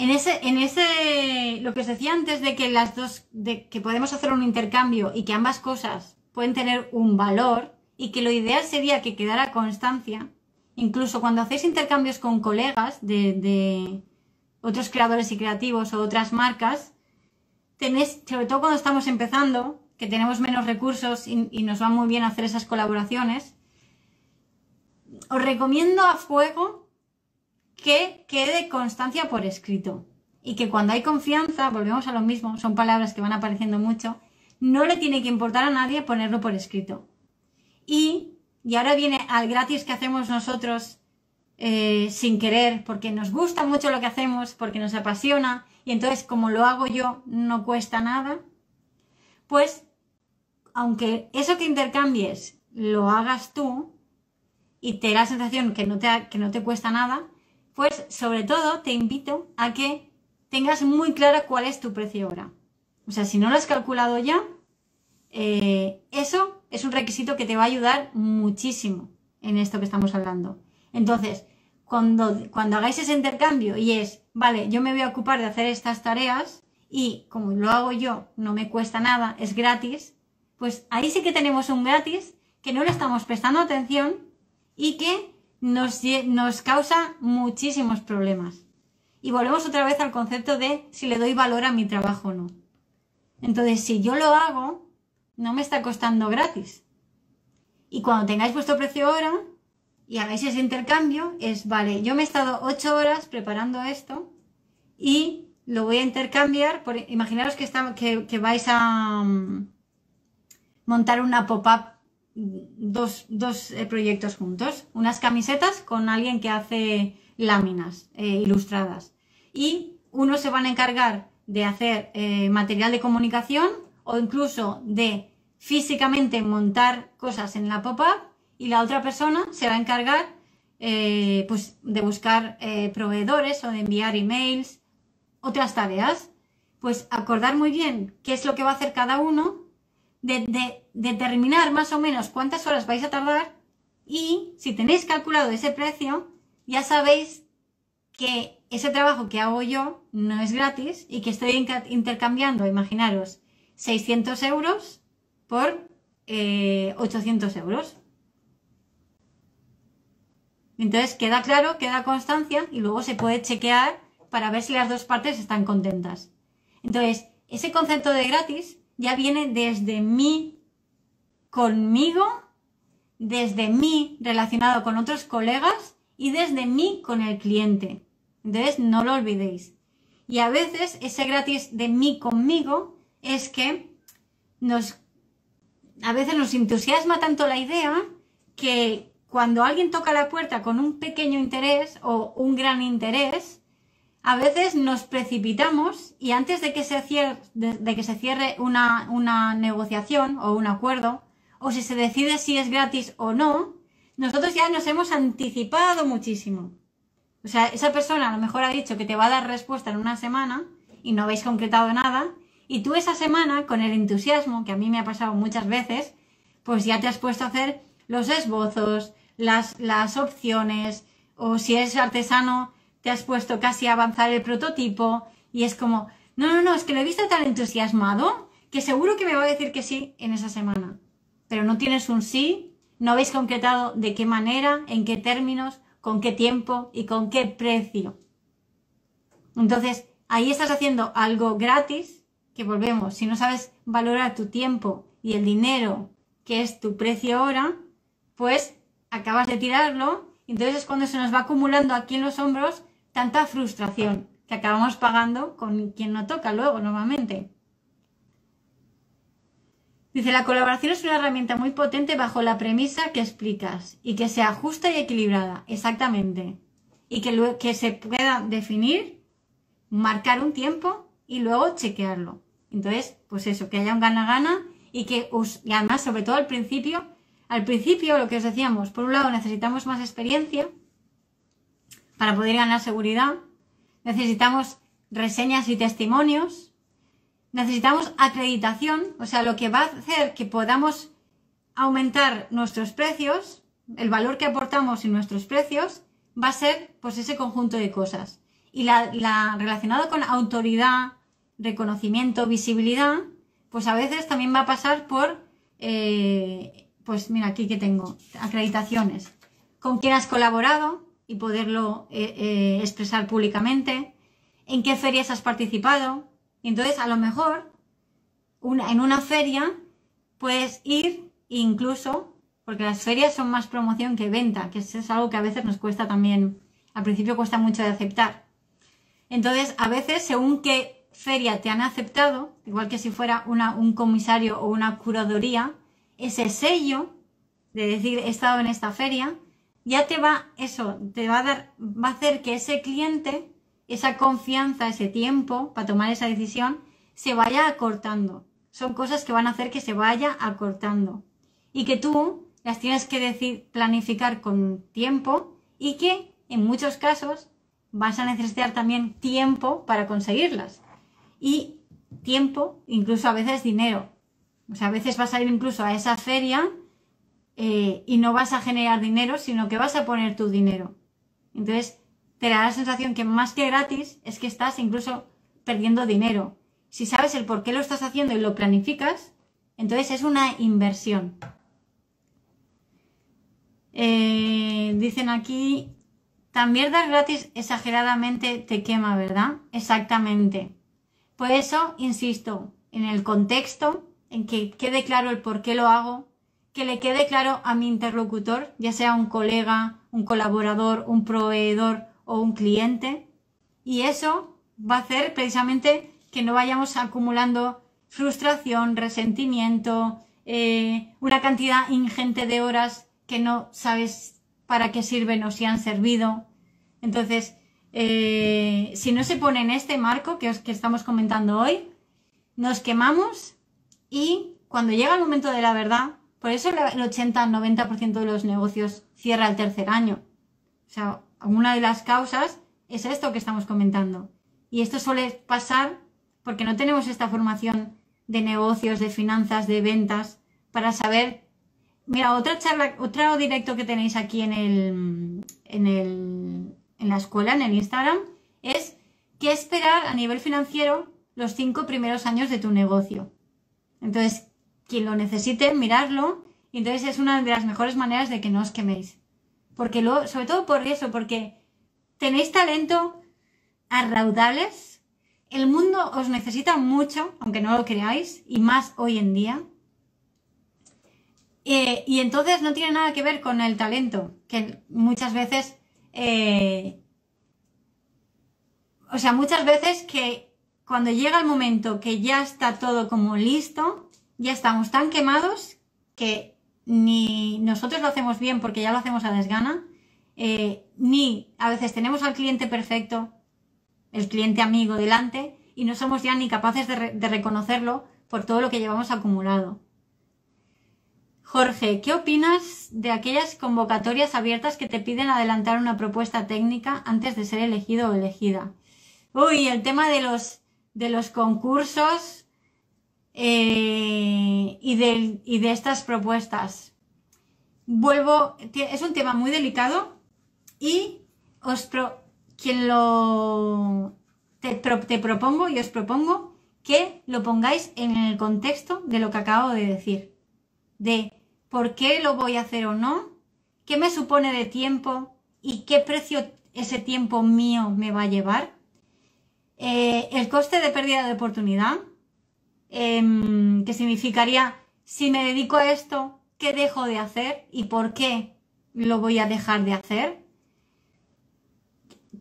en ese, en ese, lo que os decía antes de que las dos, de que podemos hacer un intercambio y que ambas cosas pueden tener un valor y que lo ideal sería que quedara constancia, incluso cuando hacéis intercambios con colegas de, otros creadores y creativos o otras marcas, tenéis, sobre todo cuando estamos empezando, que tenemos menos recursos y, y nos va muy bien hacer esas colaboraciones, os recomiendo a fuego que quede constancia por escrito. Y que cuando hay confianza, volvemos a lo mismo, son palabras que van apareciendo mucho, no le tiene que importar a nadie ponerlo por escrito. Y, ahora viene al gratis que hacemos nosotros eh, sin querer, porque nos gusta mucho lo que hacemos, porque nos apasiona, y entonces como lo hago yo no cuesta nada, pues aunque eso que intercambies lo hagas tú y te da la sensación que que no te cuesta nada, pues sobre todo te invito a que tengas muy clara cuál es tu precio ahora. O sea, si no lo has calculado ya, eh, eso es un requisito que te va a ayudar muchísimo en esto que estamos hablando. Entonces, cuando, cuando hagáis ese intercambio y es, vale, yo me voy a ocupar de hacer estas tareas y como lo hago yo, no me cuesta nada, es gratis, pues ahí sí que tenemos un gratis que no le estamos prestando atención y que nos, causa muchísimos problemas. Y volvemos otra vez al concepto de si le doy valor a mi trabajo o no. Entonces, si yo lo hago, no me está costando gratis. Y cuando tengáis vuestro precio ahora y hagáis ese intercambio, es, vale, yo me he estado ocho horas preparando esto y lo voy a intercambiar. Por, imaginaros que, está, que, vais a mm, montar una pop-up dos, eh, proyectos juntos. Unas camisetas con alguien que hace láminas eh, ilustradas. Y uno se va a encargar de hacer eh, material de comunicación o incluso de físicamente montar cosas en la pop-up y la otra persona se va a encargar pues de buscar proveedores o de enviar emails, otras tareas. Pues acordar muy bien qué es lo que va a hacer cada uno, de determinar más o menos cuántas horas vais a tardar y si tenéis calculado ese precio, ya sabéis que ese trabajo que hago yo no es gratis y que estoy intercambiando, imaginaros, 600 euros por 800 eh, euros. Entonces queda claro, queda constancia y luego se puede chequear para ver si las dos partes están contentas. Entonces, ese concepto de gratis ya viene desde mi conmigo, desde mí relacionado con otros colegas y desde mí con el cliente. Entonces, no lo olvidéis. Y a veces ese gratis de mí conmigo es que nos, a veces nos entusiasma tanto la idea que cuando alguien toca la puerta con un pequeño interés o un gran interés, a veces nos precipitamos y antes de que se cierre, que se cierre una negociación o un acuerdo, o si se decide si es gratis o no, nosotros ya nos hemos anticipado muchísimo. O sea, esa persona a lo mejor ha dicho que te va a dar respuesta en una semana y no habéis concretado nada, y tú esa semana, con el entusiasmo, que a mí me ha pasado muchas veces, pues ya te has puesto a hacer los esbozos, las, opciones, o si eres artesano, te has puesto casi a avanzar el prototipo, y es como, no, no, no, es que lo he visto tan entusiasmado que seguro que me va a decir que sí en esa semana pero no tienes un sí, no habéis concretado de qué manera, en qué términos, con qué tiempo y con qué precio. Entonces, ahí estás haciendo algo gratis, que volvemos, si no sabes valorar tu tiempo y el dinero, que es tu precio ahora, pues acabas de tirarlo, entonces es cuando se nos va acumulando aquí en los hombros tanta frustración que acabamos pagando con quien no toca luego normalmente. Dice, la colaboración es una herramienta muy potente bajo la premisa que explicas y que sea justa y equilibrada, exactamente. Y que, que se pueda definir, marcar un tiempo y luego chequearlo. Entonces, pues eso, que haya un gana-gana y que os, además, sobre todo al principio, al principio lo que os decíamos, por un lado necesitamos más experiencia para poder ganar seguridad, necesitamos reseñas y testimonios necesitamos acreditación, o sea, lo que va a hacer que podamos aumentar nuestros precios, el valor que aportamos en nuestros precios, va a ser pues ese conjunto de cosas. Y la, relacionada relacionado con autoridad, reconocimiento, visibilidad, pues a veces también va a pasar por, eh, pues mira, aquí que tengo, acreditaciones, con quién has colaborado y poderlo eh, eh, expresar públicamente, en qué ferias has participado, entonces a lo mejor en una feria puedes ir incluso, porque las ferias son más promoción que venta, que es algo que a veces nos cuesta también, al principio cuesta mucho de aceptar. Entonces, a veces, según qué feria te han aceptado, igual que si fuera un comisario o una curaduría, ese sello de decir he estado en esta feria, ya te va, eso, te va a dar, va a hacer que ese cliente esa confianza, ese tiempo para tomar esa decisión, se vaya acortando. Son cosas que van a hacer que se vaya acortando. Y que tú las tienes que planificar con tiempo y que en muchos casos vas a necesitar también tiempo para conseguirlas. Y tiempo, incluso a veces dinero. O sea, a veces vas a ir incluso a esa feria eh, y no vas a generar dinero, sino que vas a poner tu dinero. Entonces, te da la sensación que más que gratis es que estás incluso perdiendo dinero. Si sabes el por qué lo estás haciendo y lo planificas, entonces es una inversión. Eh, dicen aquí, también dar gratis exageradamente te quema, ¿verdad? Exactamente. Por eso, insisto, en el contexto, en que quede claro el por qué lo hago, que le quede claro a mi interlocutor, ya sea un colega, un colaborador, un proveedor, o un cliente. Y eso va a hacer precisamente que no vayamos acumulando frustración, resentimiento, eh, una cantidad ingente de horas que no sabes para qué sirven o si han servido. Entonces, eh, si no se pone en este marco que, que estamos comentando hoy, nos quemamos y cuando llega el momento de la verdad, por eso el 80-90% de los negocios cierra el tercer año. O sea, una de las causas es esto que estamos comentando. Y esto suele pasar porque no tenemos esta formación de negocios, de finanzas, de ventas, para saber. Mira, otra charla, otro directo que tenéis aquí en, el, en, el, en la escuela, en el Instagram, es qué esperar a nivel financiero los cinco primeros años de tu negocio. Entonces, quien lo necesite, mirarlo. Y entonces es una de las mejores maneras de que no os queméis sobre todo por eso, porque tenéis talento a raudales. El mundo os necesita mucho, aunque no lo creáis, y más hoy en día. Eh, y entonces no tiene nada que ver con el talento, que muchas veces, eh, o sea, muchas veces que cuando llega el momento que ya está todo como listo, ya estamos tan quemados que ni nosotros lo hacemos bien porque ya lo hacemos a desgana, eh, ni a veces tenemos al cliente perfecto, el cliente amigo delante, y no somos ya ni capaces de, reconocerlo por todo lo que llevamos acumulado. Jorge, ¿qué opinas de aquellas convocatorias abiertas que te piden adelantar una propuesta técnica antes de ser elegido o elegida? Uy, el tema de los, de los concursos eh, y, de, estas propuestas. Vuelvo, es un tema muy delicado y os quien lo te, propongo y os propongo que lo pongáis en el contexto de lo que acabo de decir, de por qué lo voy a hacer o no, qué me supone de tiempo y qué precio ese tiempo mío me va a llevar, eh, el coste de pérdida de oportunidad, Em, qué significaría, si me dedico a esto, ¿qué dejo de hacer y por qué lo voy a dejar de hacer?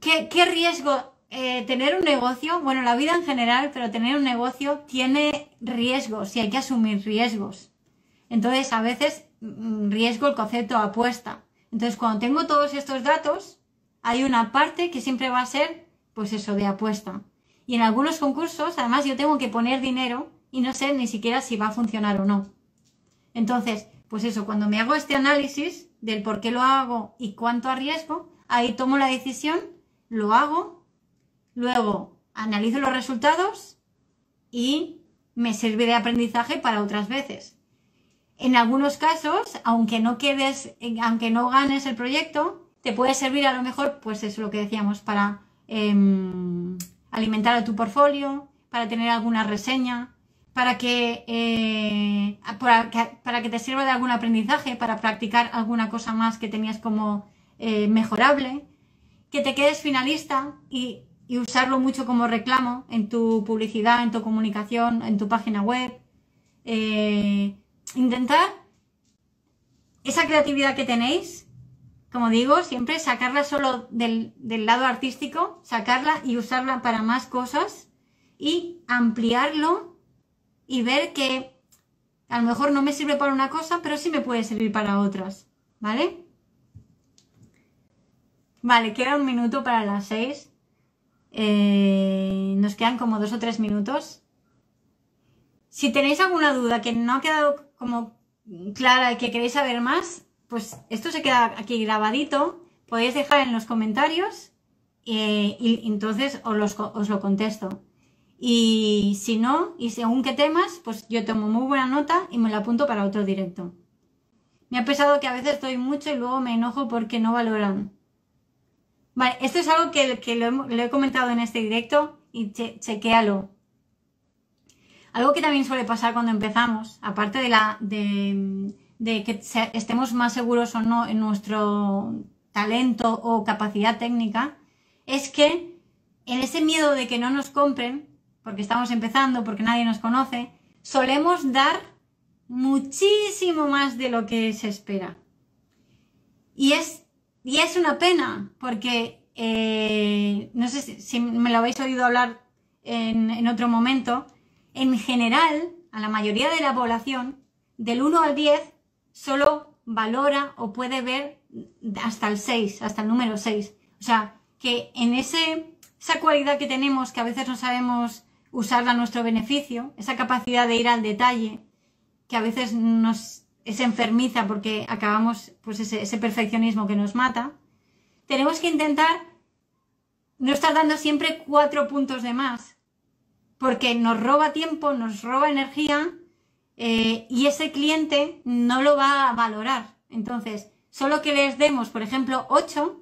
¿Qué, riesgo? Eh, tener un negocio, bueno, la vida en general, pero tener un negocio tiene riesgos y hay que asumir riesgos. Entonces, a veces mm, riesgo el concepto apuesta. Entonces, cuando tengo todos estos datos, hay una parte que siempre va a ser, pues eso, de apuesta. Y en algunos concursos, además, yo tengo que poner dinero y no sé ni siquiera si va a funcionar o no. Entonces, pues eso, cuando me hago este análisis del por qué lo hago y cuánto arriesgo, ahí tomo la decisión, lo hago, luego analizo los resultados y me sirve de aprendizaje para otras veces. En algunos casos, aunque no quedes, eh, aunque no ganes el proyecto, te puede servir a lo mejor, pues es lo que decíamos, para em, alimentar a tu portfolio, para tener alguna reseña, eh, para que, para que, te sirva de algún aprendizaje, para practicar alguna cosa más que tenías como eh, mejorable, que te quedes finalista y, usarlo mucho como reclamo en tu publicidad, en tu comunicación, en tu página web. Eh, intentar esa creatividad que tenéis, como digo, siempre sacarla solo del lado artístico, sacarla y usarla para más cosas y ampliarlo y ver que a lo mejor no me sirve para una cosa, pero sí me puede servir para otras, ¿vale? Vale, queda un minuto para las seis. Eh, nos quedan como dos o tres minutos. Si tenéis alguna duda que no ha quedado como clara y que queréis saber más, pues esto se queda aquí grabadito. Podéis dejar en los comentarios eh, y entonces os, os lo contesto. Y si no, y según qué temas, pues yo tomo muy buena nota y me la apunto para otro directo. Me ha pesado que a veces doy mucho y luego me enojo porque no valoran. Vale, esto es algo que, que lo, he comentado en este directo y chequéalo. Algo que también suele pasar cuando empezamos, aparte de, la, de, que estemos más seguros o no en nuestro talento o capacidad técnica, es que en ese miedo de que no nos compren, porque estamos empezando, porque nadie nos conoce, solemos dar muchísimo más de lo que se espera. Y es, y es una pena, porque eh, no sé si, me lo habéis oído hablar en, otro momento, en general, a la mayoría de la población, del 1 al 10, solo valora o puede ver hasta el 6, hasta el número 6. O sea, que en ese, esa cualidad que tenemos, que a veces no sabemos usarla a nuestro beneficio, esa capacidad de ir al detalle, que a veces nos enfermiza porque acabamos pues ese, perfeccionismo que nos mata, tenemos que intentar no estar dando siempre cuatro puntos de más, porque nos roba tiempo, nos roba energía eh, y ese cliente no lo va a valorar. Entonces, solo que les demos, por ejemplo, ocho,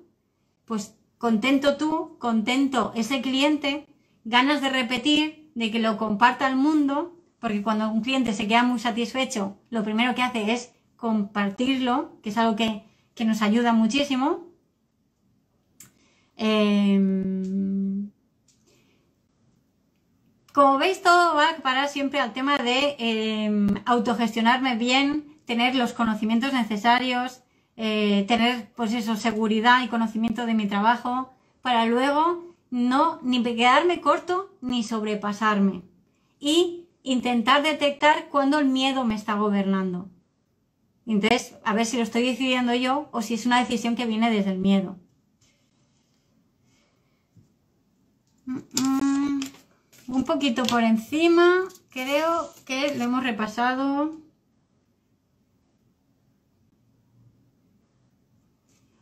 pues contento tú, contento ese cliente ganas de repetir, de que lo comparta al mundo, porque cuando un cliente se queda muy satisfecho, lo primero que hace es compartirlo, que es algo que, que nos ayuda muchísimo. Em, como veis, todo va para siempre al tema de em, autogestionarme bien, tener los conocimientos necesarios, eh, tener pues eso, seguridad y conocimiento de mi trabajo, para luego no ni quedarme corto ni sobrepasarme y intentar detectar cuando el miedo me está gobernando. Entonces, a ver si lo estoy decidiendo yo o si es una decisión que viene desde el miedo. Mm, mm, un poquito por encima, creo que lo hemos repasado.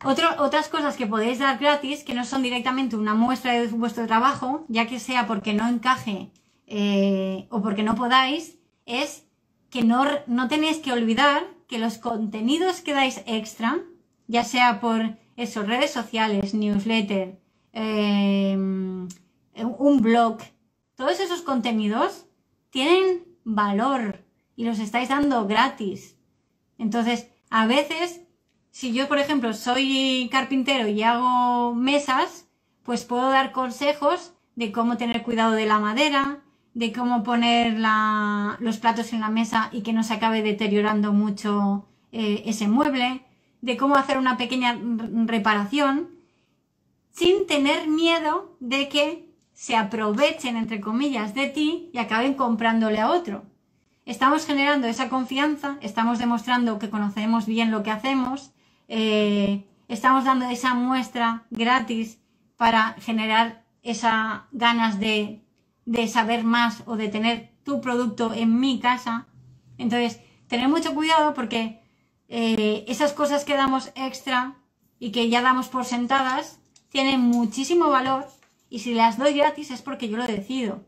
otras cosas que podéis dar gratis, que no son directamente una muestra de vuestro trabajo, ya que sea porque no encaje eh, o porque no podáis, es que no, no tenéis que olvidar que los contenidos que dais extra, ya sea por esos redes sociales, newsletter, em, un blog, todos esos contenidos tienen valor y los estáis dando gratis. Entonces, a veces si yo, por ejemplo, soy carpintero y hago mesas, pues puedo dar consejos de cómo tener cuidado de la madera, de cómo poner los platos en la mesa y que no se acabe deteriorando mucho eh, ese mueble, de cómo hacer una pequeña reparación, sin tener miedo de que se aprovechen, entre comillas, de ti y acaben comprándole a otro. Estamos generando esa confianza, estamos demostrando que conocemos bien lo que hacemos, eh, estamos dando esa muestra gratis para generar esas ganas de, saber más o de tener tu producto en mi casa. Entonces, tener mucho cuidado porque eh, esas cosas que damos extra y que ya damos por sentadas tienen muchísimo valor y si las doy gratis es porque yo lo decido.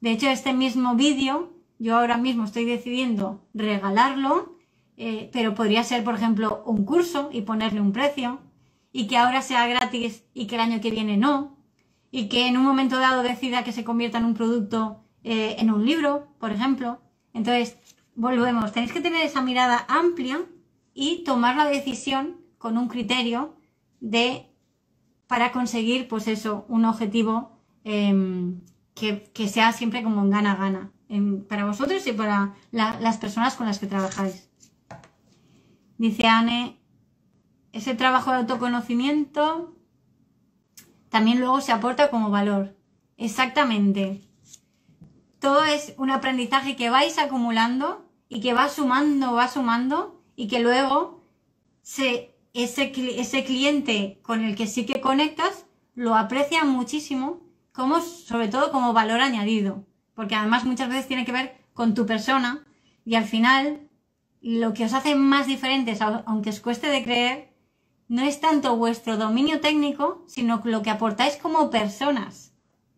De hecho, este mismo vídeo, yo ahora mismo estoy decidiendo regalarlo eh, pero podría ser, por ejemplo, un curso y ponerle un precio, y que ahora sea gratis y que el año que viene no, y que en un momento dado decida que se convierta en un producto, eh, en un libro, por ejemplo. Entonces, volvemos, tenéis que tener esa mirada amplia y tomar la decisión con un criterio de para conseguir, pues eso, un objetivo em, que, sea siempre como en gana-gana, para vosotros y para las personas con las que trabajáis. Dice Anne, ese trabajo de autoconocimiento también luego se aporta como valor. Exactamente. Todo es un aprendizaje que vais acumulando y que va sumando, va sumando y que luego ese, ese cliente con el que sí que conectas lo aprecia muchísimo, como, sobre todo como valor añadido, porque además muchas veces tiene que ver con tu persona y al final lo que os hace más diferentes, aunque os cueste de creer, no es tanto vuestro dominio técnico, sino lo que aportáis como personas.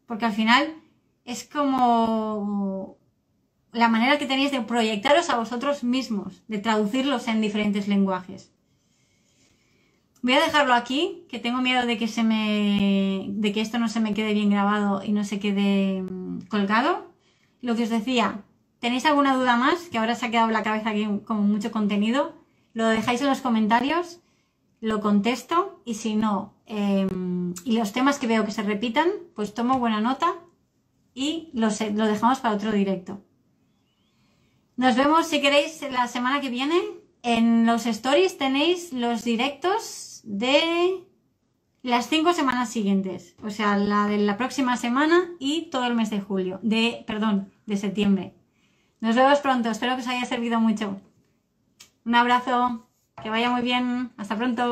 Porque al final es como la manera que tenéis de proyectaros a vosotros mismos, de traducirlos en diferentes lenguajes. Voy a dejarlo aquí, que tengo miedo de que se me de que esto no se me quede bien grabado y no se quede mm, colgado. Lo que os decía, ¿Tenéis alguna duda más? Que ahora se ha quedado la cabeza aquí con mucho contenido. Lo dejáis en los comentarios, lo contesto y si no, em, y los temas que veo que se repitan, pues tomo buena nota y lo dejamos para otro directo. Nos vemos si queréis la semana que viene. En los stories tenéis los directos de las cinco semanas siguientes, o sea, la de la próxima semana y todo el mes de julio, de, perdón, de septiembre. Nos vemos pronto, espero que os haya servido mucho. Un abrazo, que vaya muy bien, hasta pronto.